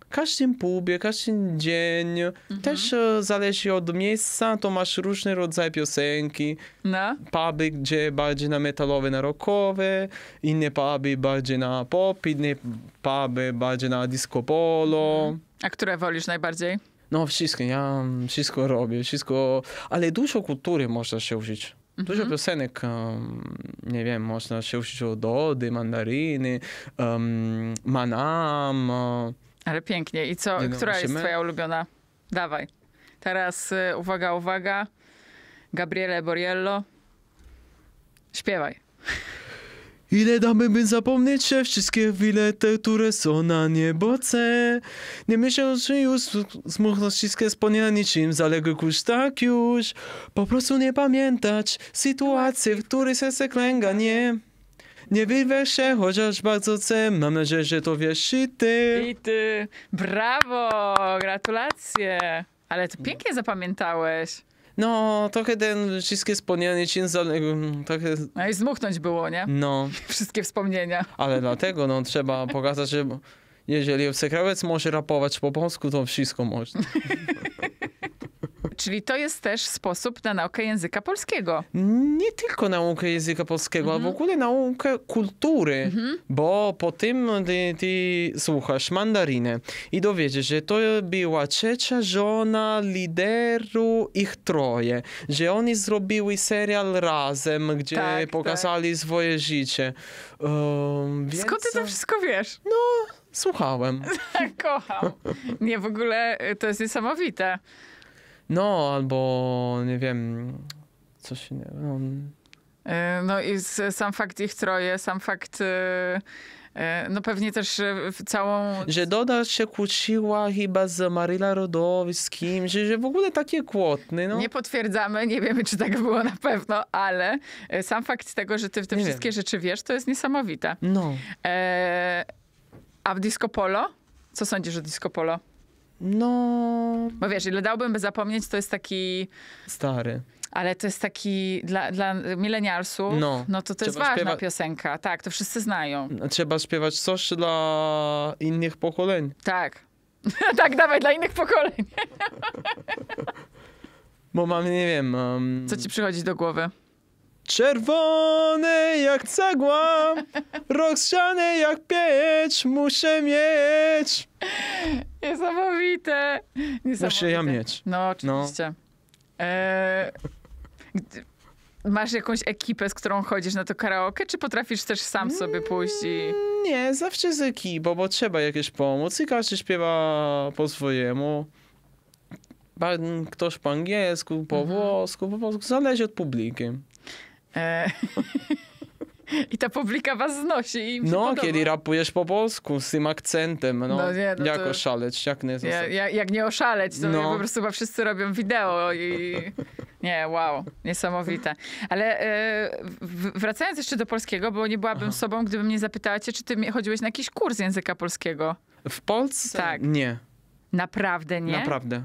każdy pubie, każdy dzień, mhm. też e, zależy od miejsca, to masz różne rodzaje piosenki, no. puby, gdzie bardziej na metalowe, na rockowe, inne puby bardziej na pop, inne puby bardziej na disco polo. Mhm. A które wolisz najbardziej? no wszystko, ja wszystko robię, wszystko, ale dużo kultury można się uczyć. Dużo mhm. piosenek, um, nie wiem, można się uczyć o Dody, Mandaryny, um, Manam. E. ale pięknie. I co, no, która jest twoja ulubiona? Dawaj. Teraz e, uwaga, uwaga. Gabriele Boriello. Śpiewaj. Ile damy, by zapomnieć się wszystkie wilety, które są na nieboce? Nie myśląc już, zmuchną ściskie wspomnienia niczym zaległych już tak już. Po prostu nie pamiętać sytuacji, w której serce klęga, nie. Nie wyrwę się, chociaż bardzo chcę. Mam nadzieję, że to wiesz i ty. I ty. Brawo! Gratulacje! Ale to pięknie zapamiętałeś. No, trochę ten wszystkie wspomnienia ciężarnego, mm, trochę... No i zmuchnąć było, nie? No. Wszystkie wspomnienia. Ale dlatego, no, trzeba pokazać, że jeżeli obcokrajowiec może rapować po polsku, to wszystko można. Czyli to jest też sposób na naukę języka polskiego. Nie tylko naukę języka polskiego, ale w mhm. ogóle naukę kultury, mhm. bo po tym ty, ty słuchasz mandarinę i dowiedziesz, że to była trzecia żona lideru ich troje, że oni zrobili serial razem, gdzie tak, tak. pokazali tak. swoje życie. Um, więc... Skąd ty to wszystko wiesz? No, słuchałem. Kocham. Nie, w ogóle y, to jest niesamowite. No, albo nie wiem, coś się No, e, no i sam fakt ich troje, sam fakt... E, e, no pewnie też w całą... Że Doda się kłóciła chyba z Maryla Rodowi, z kimś, że w ogóle takie kłotny. No. Nie potwierdzamy, nie wiemy, czy tak było na pewno, ale sam fakt tego, że ty w te nie wszystkie wiem. rzeczy wiesz, to jest niesamowite. No. E... A w Disco Polo? Co sądzisz o Disco Polo? No. Bo wiesz, ile dałbym by zapomnieć, to jest taki. Stary ale to jest taki dla, dla milenialsów, no, no to to jest ważna śpiewa... piosenka, tak, to wszyscy znają. Trzeba śpiewać coś dla innych pokoleń. Tak, tak, dawaj, dla innych pokoleń. Bo mam, nie wiem... Um... Co ci przychodzi do głowy? Czerwone jak cegła, rozsiany jak piecz, muszę mieć. Niesamowite. Niesamowite. Muszę ja mieć. No, no. oczywiście. No. masz jakąś ekipę, z którą chodzisz na to karaoke, czy potrafisz też sam sobie mm, pójść i... Nie, zawsze z ekipą, bo trzeba jakieś pomóc i każdy śpiewa po swojemu ktoś po angielsku, po mhm. włosku, po polsku, zależy od publiki. E, I ta publika was znosi. I no, podoba. kiedy rapujesz po polsku z tym akcentem, no, no, nie, no jak to... oszaleć, jak nie ja, ja, Jak nie oszaleć, to no. po prostu chyba wszyscy robią wideo i... Nie, wow, niesamowite. Ale e, wracając jeszcze do polskiego, bo nie byłabym Aha. sobą, gdybym nie zapytała cię, czy ty chodziłeś na jakiś kurs języka polskiego? W Polsce? Tak. Nie. Naprawdę nie? Naprawdę.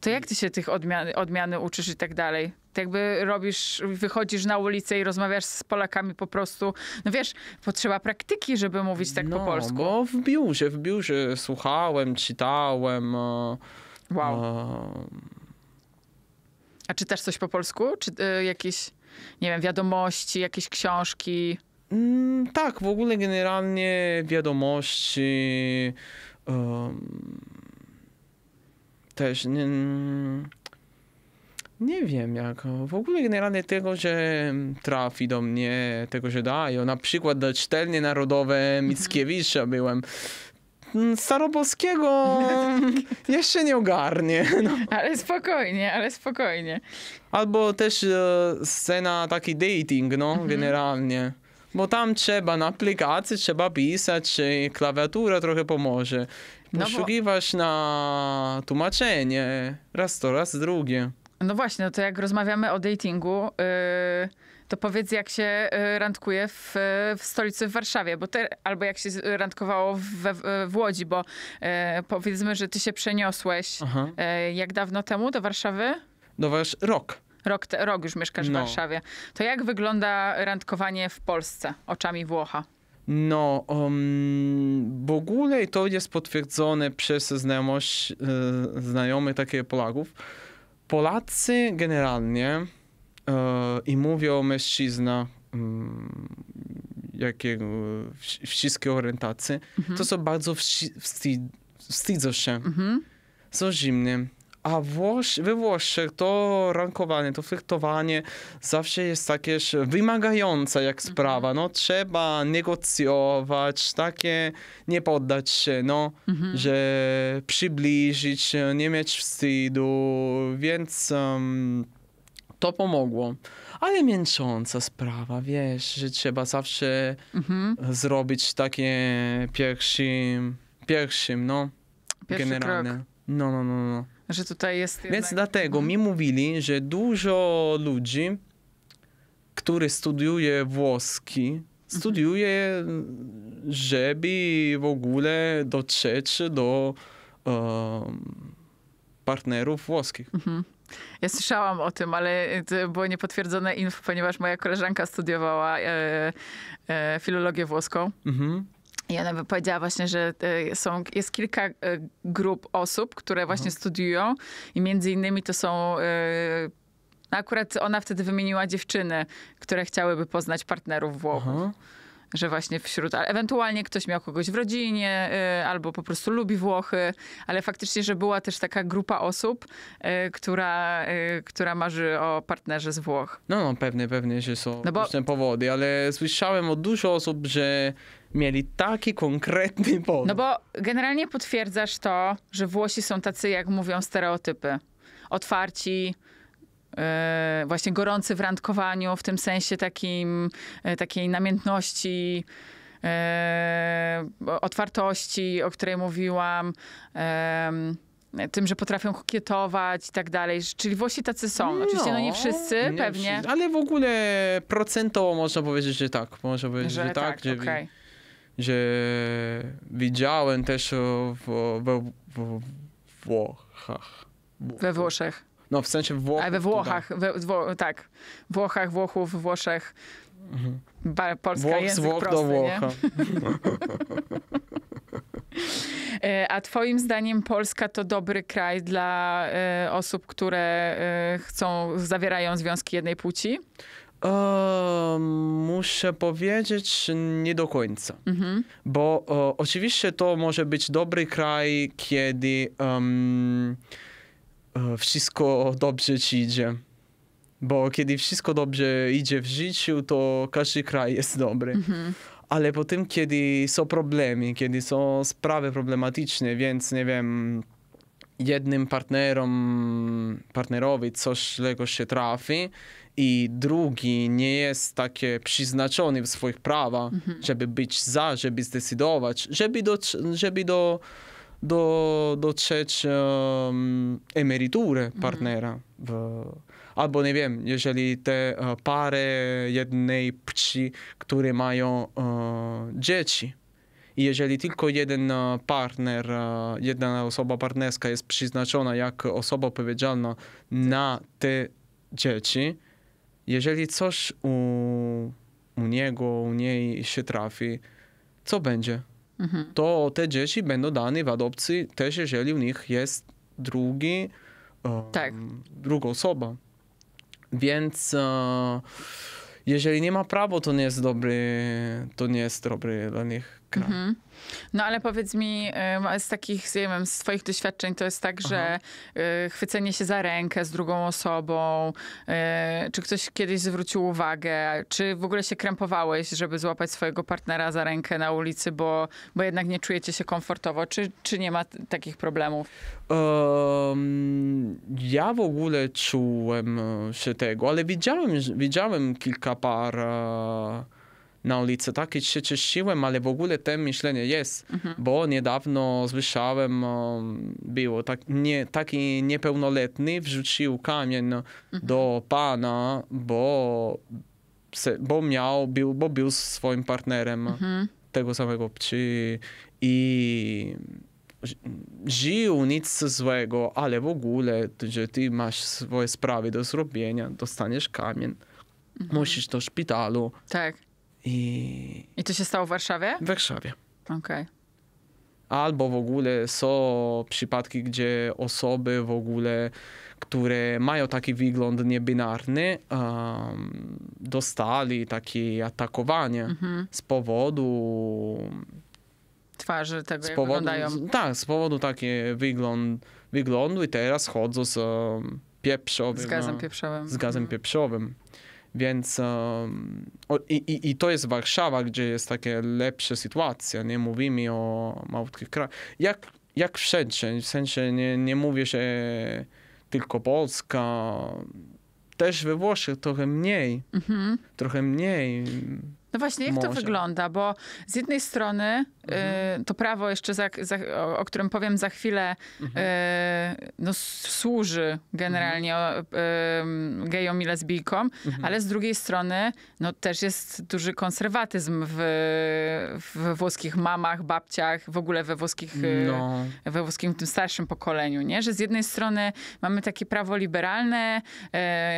To jak ty się tych odmian, odmiany uczysz i tak dalej? jakby robisz, wychodzisz na ulicę i rozmawiasz z Polakami po prostu. No wiesz, potrzeba praktyki, żeby mówić tak no, po polsku. bo no, w biurze, w biurze Słuchałem, czytałem. E, wow. E. A czytasz coś po polsku? Czy y, jakieś, nie wiem, wiadomości, jakieś książki? Mm, tak, w ogóle generalnie wiadomości. Um, też... Nie, mm, nie wiem jak. W ogóle generalnie tego, że trafi do mnie, tego, że dają. Na przykład do Cztelnie Narodowe mhm. Mickiewicza byłem. Mm, Starobowskiego jeszcze nie ogarnie. No. Ale spokojnie, ale spokojnie. Albo też e, scena taki dating, no, mhm. generalnie. Bo tam trzeba na aplikacji, trzeba pisać, klawiatura trochę pomoże. Poszukiwasz no bo... na tłumaczenie. Raz to, raz drugie. No właśnie, no to jak rozmawiamy o datingu, yy, to powiedz jak się y, randkuje w, w stolicy w Warszawie, bo te, albo jak się randkowało we, w Łodzi, bo yy, powiedzmy, że ty się przeniosłeś yy, jak dawno temu do Warszawy? No wiesz, rok. Rok, te, rok już mieszkasz no. w Warszawie. To jak wygląda randkowanie w Polsce oczami Włocha? No, um, w ogóle to jest potwierdzone przez znajomość, znajomy znajomych takich Polaków Polacy generalnie e, i mówią mężczyzna mm, jakie e, wszystkie orientacje, mhm. to są bardzo wstydzą się, mhm. są zimne, a Włoś, we Włoszech to rankowanie, to flirtowanie zawsze jest takie wymagające jak mhm. sprawa. No trzeba negocjować, takie nie poddać się, no, mhm. że przybliżyć, nie mieć wstydu, więc um, to pomogło. Ale męcząca sprawa, wiesz, że trzeba zawsze mhm. zrobić takie pierwszym, pierwszym, no, Pierwszy generalnie. Krok. No, no, no, no. no. Że tutaj jest jednak... Więc dlatego mi mhm. mówili, że dużo ludzi, który studiuje włoski, mhm. studiuje, żeby w ogóle dotrzeć do um, partnerów włoskich. Mhm. Ja słyszałam o tym, ale to było niepotwierdzone info, ponieważ moja koleżanka studiowała e, e, filologię włoską. Mhm. I ona by powiedziała właśnie, że e, są, jest kilka e, grup osób, które właśnie mhm. studiują i między innymi to są... E, no akurat ona wtedy wymieniła dziewczyny, które chciałyby poznać partnerów Włochów. Mhm że właśnie wśród, ewentualnie ktoś miał kogoś w rodzinie, y, albo po prostu lubi Włochy, ale faktycznie, że była też taka grupa osób, y, która, y, która marzy o partnerze z Włoch. No, no pewnie, pewnie, że są no bo... różne powody, ale słyszałem od dużo osób, że mieli taki konkretny powód. No bo generalnie potwierdzasz to, że Włosi są tacy, jak mówią stereotypy. Otwarci, Yy, właśnie gorący w randkowaniu, w tym sensie takim, yy, takiej namiętności, yy, otwartości, o której mówiłam, tym, że potrafią kokietować i tak dalej. Czyli Włosi tacy są. No, Oczywiście no nie wszyscy, nie pewnie. Wszyscy, ale w ogóle procentowo można powiedzieć, że tak. Można powiedzieć, że, że tak. tak że że widziałem też w, w, w Włochach. We Włoszech. No, w sensie Włoch- A we Włochach, we, tak. Włochach, Włochów, Włoszech. Mhm. Ba, Polska Włoch język Włoch prosty, do Włocha. E, a Twoim zdaniem Polska to dobry kraj dla y, osób, które y, chcą, zawierają związki jednej płci? muszę powiedzieć, nie do końca. Mhm. Bo oczywiście to może być dobry kraj, kiedy um, wszystko dobrze ci idzie. Bo kiedy wszystko dobrze idzie w życiu, to każdy kraj jest dobry. Mhm. Ale potem, kiedy są problemy, kiedy są sprawy problematyczne, więc nie wiem jednym partnerom, partnerowi coś lego się trafi i drugi nie jest taki przyznaczony w swoich prawach, mhm. żeby być za, żeby zdecydować, żeby do, żeby do, do, dotrzeć um, emerytury mhm. partnera. albo nie wiem, jeżeli te e, pary jednej pci, które mają uh, dzieci, i jeżeli tylko jeden e, partner, e, jedna osoba partnerska jest przeznaczona jako osoba odpowiedzialna na te dzieci, jeżeli coś u, u niego, u niej się trafi, co będzie? Mhm. To te dzieci będą dane w adopcji też, jeżeli u nich jest drugi, e, tak. um, druga osoba. Więc jeżeli nie ma prawa, to nie jest dobry, to nie jest dobry dla nich Mhm. No ale powiedz mi, z takich, z, wiem, z twoich doświadczeń to jest tak, Aha. że y, chwycenie się za rękę z drugą osobą, y, czy ktoś kiedyś zwrócił uwagę, czy w ogóle się krępowałeś, żeby złapać swojego partnera za rękę na ulicy, bo, bo jednak nie czujecie się komfortowo, czy, czy nie ma takich problemów? Um, ja w ogóle czułem e, się tego, ale widziałem, widziałem kilka par e, na ulicy, tak? I się cieszyłem, ale w ogóle to myślenie jest, mhm. bo niedawno słyszałem, było tak, nie, taki niepełnoletni wrzucił kamień mhm. do pana, bo, bo miał, był, bo był swoim partnerem mhm. tego samego pci i żył nic złego, ale w ogóle, że ty masz swoje sprawy do zrobienia, dostaniesz kamień, mhm. musisz do szpitalu. Tak. I... I to się stało w Warszawie? W Warszawie. Okej. Okay. Albo w ogóle są przypadki, gdzie osoby w ogóle, które mają taki wygląd niebinarny, um, dostali takie atakowanie mhm. z powodu twarzy tego, z jak powodu, wyglądają. Tak, z powodu taki wygląd, wyglądu i teraz chodzą z um, pieprzowym. Z gazem mhm. pieprzowym. Z gazem pieprzowym. Więc um, i, i, i, to jest Warszawa, gdzie jest takie lepsza sytuacja. Nie mówimy o małych krajach. Jak, jak wszędzie, w sensie nie, nie mówię, że tylko Polska. Też we Włoszech trochę mniej. Mm -hmm. Trochę mniej. No właśnie, jak Może. to wygląda? Bo z jednej strony y, mhm. y, to prawo jeszcze, za, za, o, o, którym powiem za chwilę, mhm. y, no, służy generalnie mhm. y, mm, gejom i lesbijkom, mhm. ale z drugiej strony no, też jest duży konserwatyzm w, w włoskich mamach, babciach, w ogóle we, włoskich, y, no. we włoskim tym starszym pokoleniu, nie? Że z jednej strony mamy takie prawo liberalne,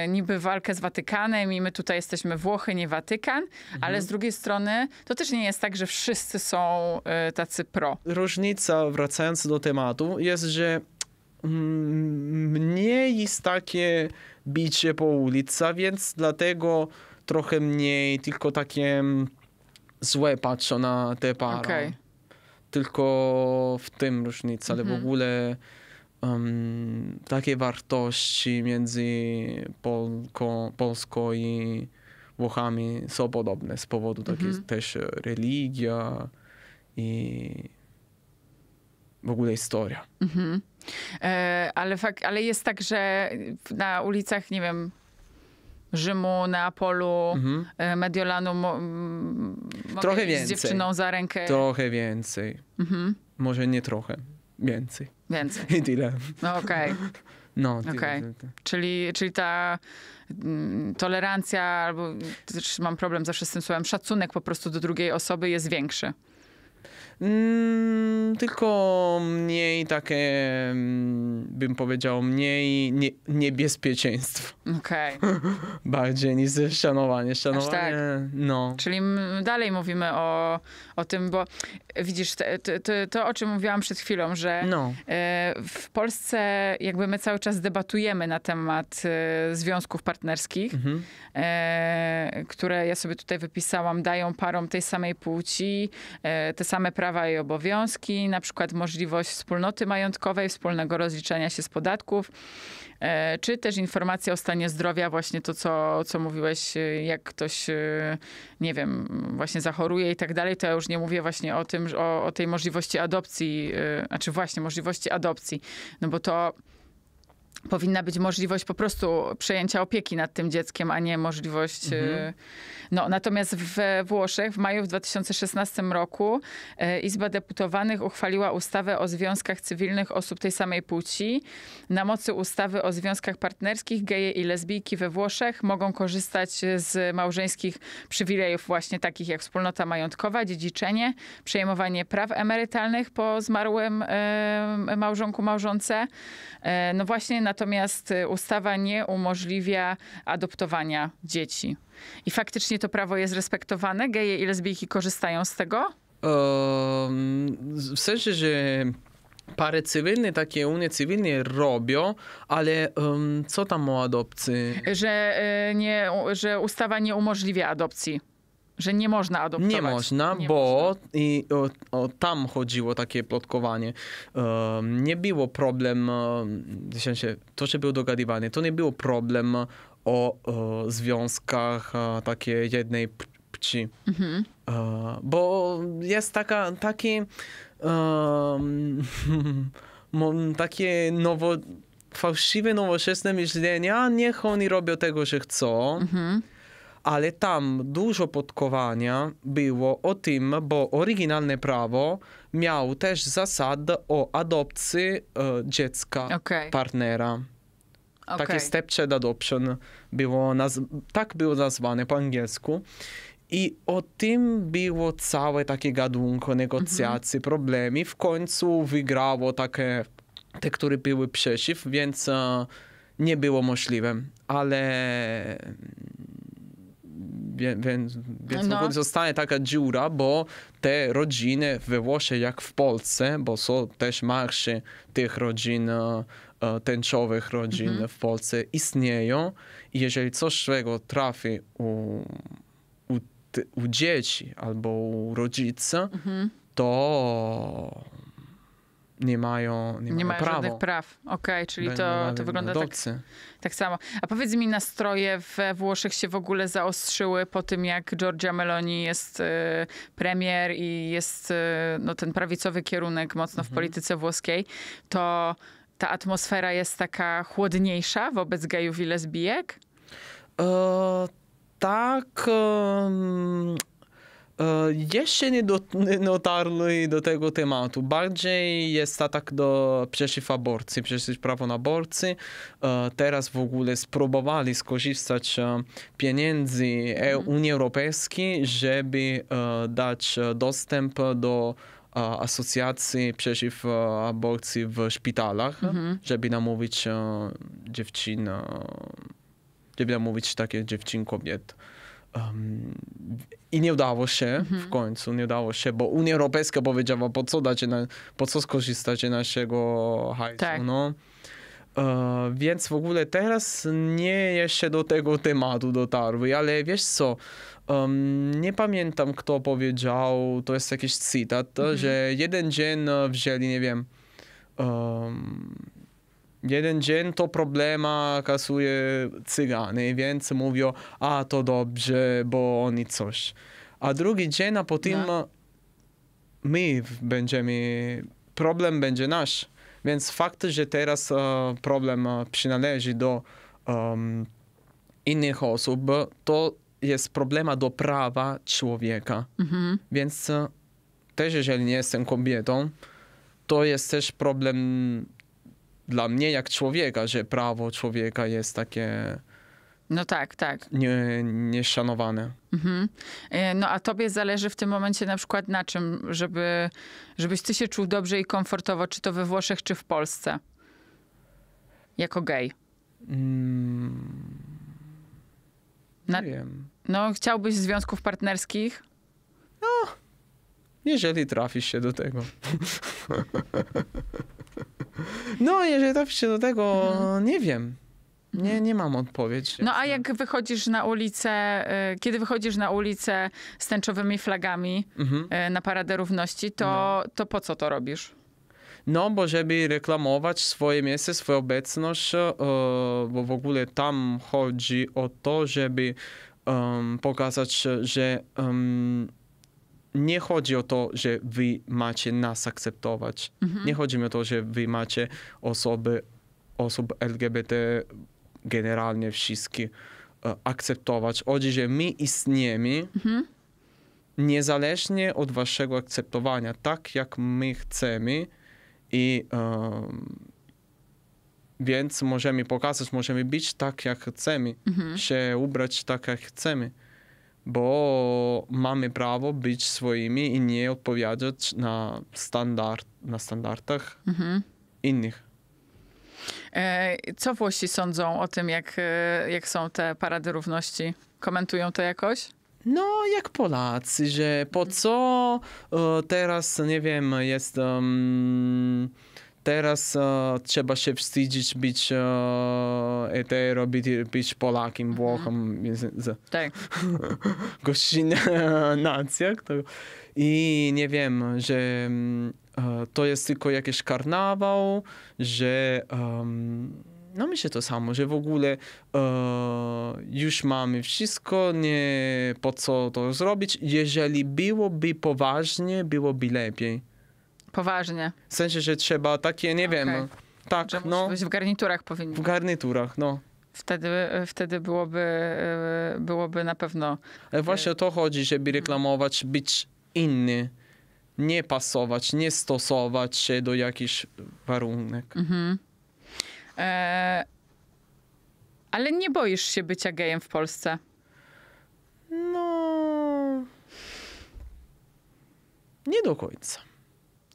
y, niby walkę z Watykanem i my tutaj jesteśmy Włochy, nie Watykan, ale mhm z drugiej strony to też nie jest tak, że wszyscy są e, tacy pro. Różnica, wracając do tematu, jest, że mm, mniej jest takie bicie po ulicach, więc dlatego trochę mniej, tylko takie mm, złe patrzą na te pary. Okay. Tylko w tym różnica, ale w mhm. ogóle um, takie wartości między Polko, Polską i Włochami są podobne z powodu takiej mhm. też e, religia i w ogóle historia. Mhm. E, ale, fakt, ale jest tak, że na ulicach, nie wiem, Rzymu, Neapolu, mhm. E, Mediolanu trochę więcej. z dziewczyną za rękę. Trochę więcej. Mhm. Może nie trochę, więcej. Więcej. I tyle. No okej. Okay. No, okay. Czyli, czyli ta mm, tolerancja, albo też mam problem zawsze z tym słowem, szacunek po prostu do drugiej osoby jest większy. Mm, tylko mniej takie, mm, bym powiedział, mniej nie, niebezpieczeństwo. Okej. Okay. Bardziej niż szanowanie. Szanowanie, tak. no. Czyli dalej mówimy o, o tym, bo widzisz, to, to o czym mówiłam przed chwilą, że no. E, w Polsce jakby my cały czas debatujemy na temat e, związków partnerskich, mhm. E, które ja sobie tutaj wypisałam, dają parom tej samej płci te same prawa prawa i obowiązki, na przykład możliwość wspólnoty majątkowej, wspólnego rozliczania się z podatków, e, czy też informacja o stanie zdrowia, właśnie to, co, co mówiłeś, e, jak ktoś, e, nie wiem, właśnie zachoruje i tak dalej, to ja już nie mówię właśnie o tym, o, o tej możliwości adopcji, znaczy właśnie możliwości adopcji, no bo to powinna być możliwość po prostu przejęcia opieki nad tym dzieckiem, a nie możliwość. Mhm. E, no, natomiast we Włoszech w maju w 2016 roku e, Izba Deputowanych uchwaliła ustawę o związkach cywilnych osób tej samej płci. Na mocy ustawy o związkach partnerskich geje i lesbijki we Włoszech mogą korzystać z małżeńskich przywilejów właśnie takich jak wspólnota majątkowa, dziedziczenie, przejmowanie praw emerytalnych po zmarłym e, małżonku, małżonce. No właśnie na natomiast y, ustawa nie umożliwia adoptowania dzieci. I faktycznie to prawo jest respektowane? Geje i lesbijki korzystają z tego? Um, w sensie, że pary cywilne, takie unie cywilne robią, ale um, co tam o adopcji? Że, y, nie, że ustawa nie umożliwia adopcji. Że nie można adoptować. Nie można, nie bo można. I, o, o, tam chodziło takie plotkowanie. nie było problem, w sensie, to, się było dogadywane, to nie było problem o, o związkach takiej jednej płci. Mhm. E, bo jest taka, taki um, takie nowo, fałszywe, nowoczesne myślenie, a niech oni robią tego, że chcą. Mhm ale tam dużo podkowania było o tym, bo oryginalne prawo miało też zasadę o adopcji e, dziecka okay. partnera. Okay. Takie stepchild adoption było naz- tak było nazwane po angielsku. I o tym było całe takie gadunko, negocjacje, mm -hmm. problemy. W końcu wygrało takie, te, które były przeciw, więc e, nie było możliwe. Ale więc, więc no. zostanie taka dziura, bo te rodziny we Włoszech, jak w Polsce, bo są też marsze tych rodzin, e, e, tęczowych rodzin mhm. w Polsce, istnieją. I jeżeli coś złego trafi u, u, u dzieci albo u rodzica, mhm. to nie mają, nie, nie mają, mają żadnych praw. Okej, okay, czyli to, to wygląda tak, tak samo. A powiedz mi, nastroje we Włoszech się w ogóle zaostrzyły po tym, jak Giorgia Meloni jest y, premier i jest y, no, ten prawicowy kierunek mocno mhm. w polityce włoskiej, to ta atmosfera jest taka chłodniejsza wobec gejów i lesbijek? E, tak. E, jeszcze nie, do, nie do tego tematu. Bardziej jest atak do, przeciw aborcji, przeciw prawu na aborcji. E, teraz w ogóle spróbowali skorzystać e, pieniędzy mhm. Unii Europejskiej, żeby dać dostęp do asocjacji przeciw aborcji w szpitalach, mhm. żeby namówić dziewczyn, żeby namówić takie dziewczyn kobiet Um, I nie udało się mhm. w końcu, nie udało się, bo Unia Europejska powiedziała, po co dacie, na, po co skorzystacie naszego hajsu, tak. no. Uh, więc w ogóle teraz nie jeszcze do tego tematu dotarły, ale wiesz co, um, nie pamiętam kto powiedział, to jest jakiś cytat, mhm. że jeden dzień e, wzięli, nie wiem, um, jeden dzień to problema kasuje cygany, więc mówią, a to dobrze, bo oni coś. A drugi dzień, a potem no. my będziemy, problem będzie nasz. Więc fakt, że teraz e, problem e, przynależy do um, innych osób, to jest problema do prawa człowieka. Mhm. Więc e, też jeżeli nie jestem kobietą, to jest też problem dla mnie jak człowieka, że prawo człowieka jest takie. No tak, tak. Nie, nieszanowane. Mhm. E, no a tobie zależy w tym momencie na przykład na czym, żeby, żebyś ty się czuł dobrze i komfortowo, czy to we Włoszech, czy w Polsce? Jako gej. Mm, na, nie wiem. No chciałbyś związków partnerskich? No, jeżeli trafisz się do tego. No, jeżeli trafisz do tego, mhm. nie wiem. Nie, nie mam odpowiedzi. No a jak wychodzisz na ulicę, y, kiedy wychodzisz na ulicę z tęczowymi flagami mhm. Y, na Paradę Równości, to, no. to po co to robisz? No, bo żeby reklamować swoje miejsce, swoją obecność, e, e, bo w ogóle tam chodzi o to, żeby um, pokazać, że um, nie chodzi o to, że wy macie nas akceptować. Mhm. Nie chodzi mi o to, że wy macie osoby, osób LGBT generalnie wszystkie e, akceptować. Chodzi, że my istniemy mhm. niezależnie od waszego akceptowania, tak jak my chcemy i um, więc możemy pokazać, możemy być tak jak chcemy, mhm. się ubrać tak jak chcemy bo mamy prawo być swoimi i nie odpowiadać na, standard, na standardach mhm. innych. E, co Włosi sądzą o tym, jak, e, jak są te parady równości? Komentują to jakoś? No, jak Polacy, że po co teraz, nie wiem, jest. Um, teraz e, trzeba się wstydzić być e, etero, być, być Polakiem, Włochem. Mhm. Tak. Gościnna nacja. I nie wiem, że mm, e, to jest tylko jakiś karnawał, że... Um, no myślę to samo, że w ogóle e, już mamy wszystko, nie po co to zrobić. Jeżeli byłoby poważnie, byłoby lepiej. Poważnie. W sensie, że trzeba takie, nie okay. wiem. Tak, że no. Być w garniturach powinni. W garniturach, no. Wtedy, wtedy byłoby, e, byłoby na pewno. Ale właśnie e, o to chodzi, żeby mhm. reklamować, być inny, nie pasować, nie stosować się do jakichś warunek. Mhm. E ale nie boisz się bycia gejem w Polsce? No. Nie do końca.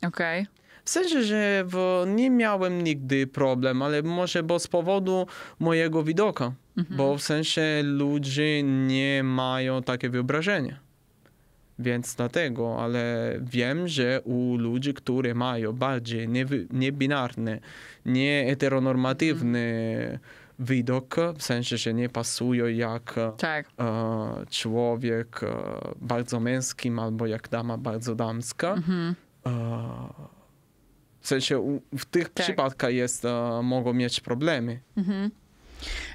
Okej. Okay. W sensie, że nie miałem nigdy problem, ale może bo z powodu mojego widoka. Mhm. Bo w sensie ludzie nie mają takie wyobrażenia. Więc dlatego, ale wiem, że u ludzi, którzy mają bardziej niebinarny, nie heteronormatywny mhm. widok, w sensie, że nie pasują jak tak. E, człowiek e, bardzo męskim albo jak dama bardzo damska, mhm w sensie w tych tak. przypadkach jest, e, mogą mieć problemy. Mhm.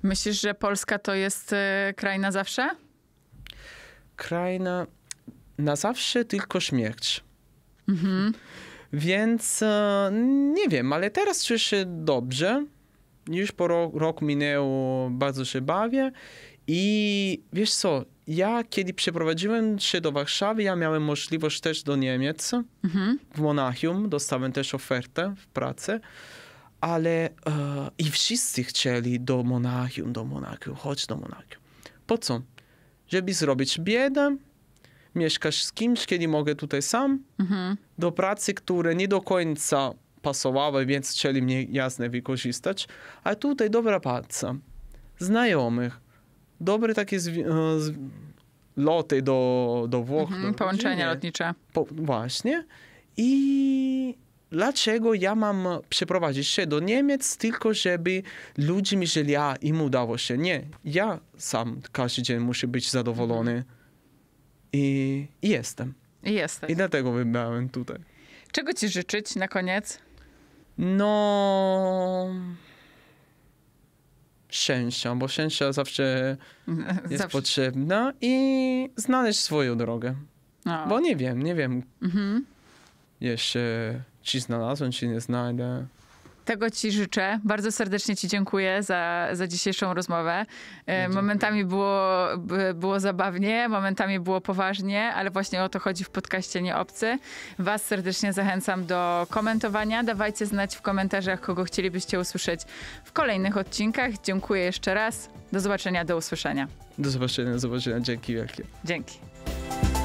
Myślisz, że Polska to jest e, kraj na zawsze? Kraj na, na zawsze tylko śmierć. Mhm. Więc e, nie wiem, ale teraz czuję się dobrze. Już po roku rok minęło, bardzo się bawię. I wiesz co, ja kiedy przeprowadziłem się do Warszawy, ja miałem możliwość też do Niemiec, mhm. w Monachium, dostałem też ofertę w pracy, ale e, i wszyscy chcieli do Monachium, do Monachium, chodź do Monachium. Po co? Żeby zrobić biedę, mieszkasz z kimś, kiedy mogę tutaj sam, mhm. do pracy, które nie do końca pasowały, więc chcieli mnie jasne wykorzystać, a tutaj dobra praca, znajomych, dobre takie e, loty do, do Włoch. Mhm, do połączenia lotnicze. Po, właśnie. I dlaczego ja mam przeprowadzić się do Niemiec tylko, żeby ludzie myśleli, a im udało się. Nie, ja sam każdy dzień muszę być zadowolony. Mhm. I, i jestem. I jestem. I dlatego wybrałem tutaj. Czego ci życzyć na koniec? No szczęścia, bo szczęścia zawsze jest zawsze. potrzebna i znaleźć swoją drogę. Bo nie wiem, nie wiem mhm. jeszcze, czy znalazłem, czy nie znajdę. Tego ci życzę. Bardzo serdecznie ci dziękuję za, za dzisiejszą rozmowę. E, dziękuję. Momentami było, było zabawnie, momentami było poważnie, ale właśnie o to chodzi w podcaście Nieobcy. Was serdecznie zachęcam do komentowania. Dawajcie znać w komentarzach, kogo chcielibyście usłyszeć w kolejnych odcinkach. Dziękuję jeszcze raz. Do zobaczenia, do usłyszenia. Do zobaczenia, do zobaczenia. Dzięki wielkie. Dzięki.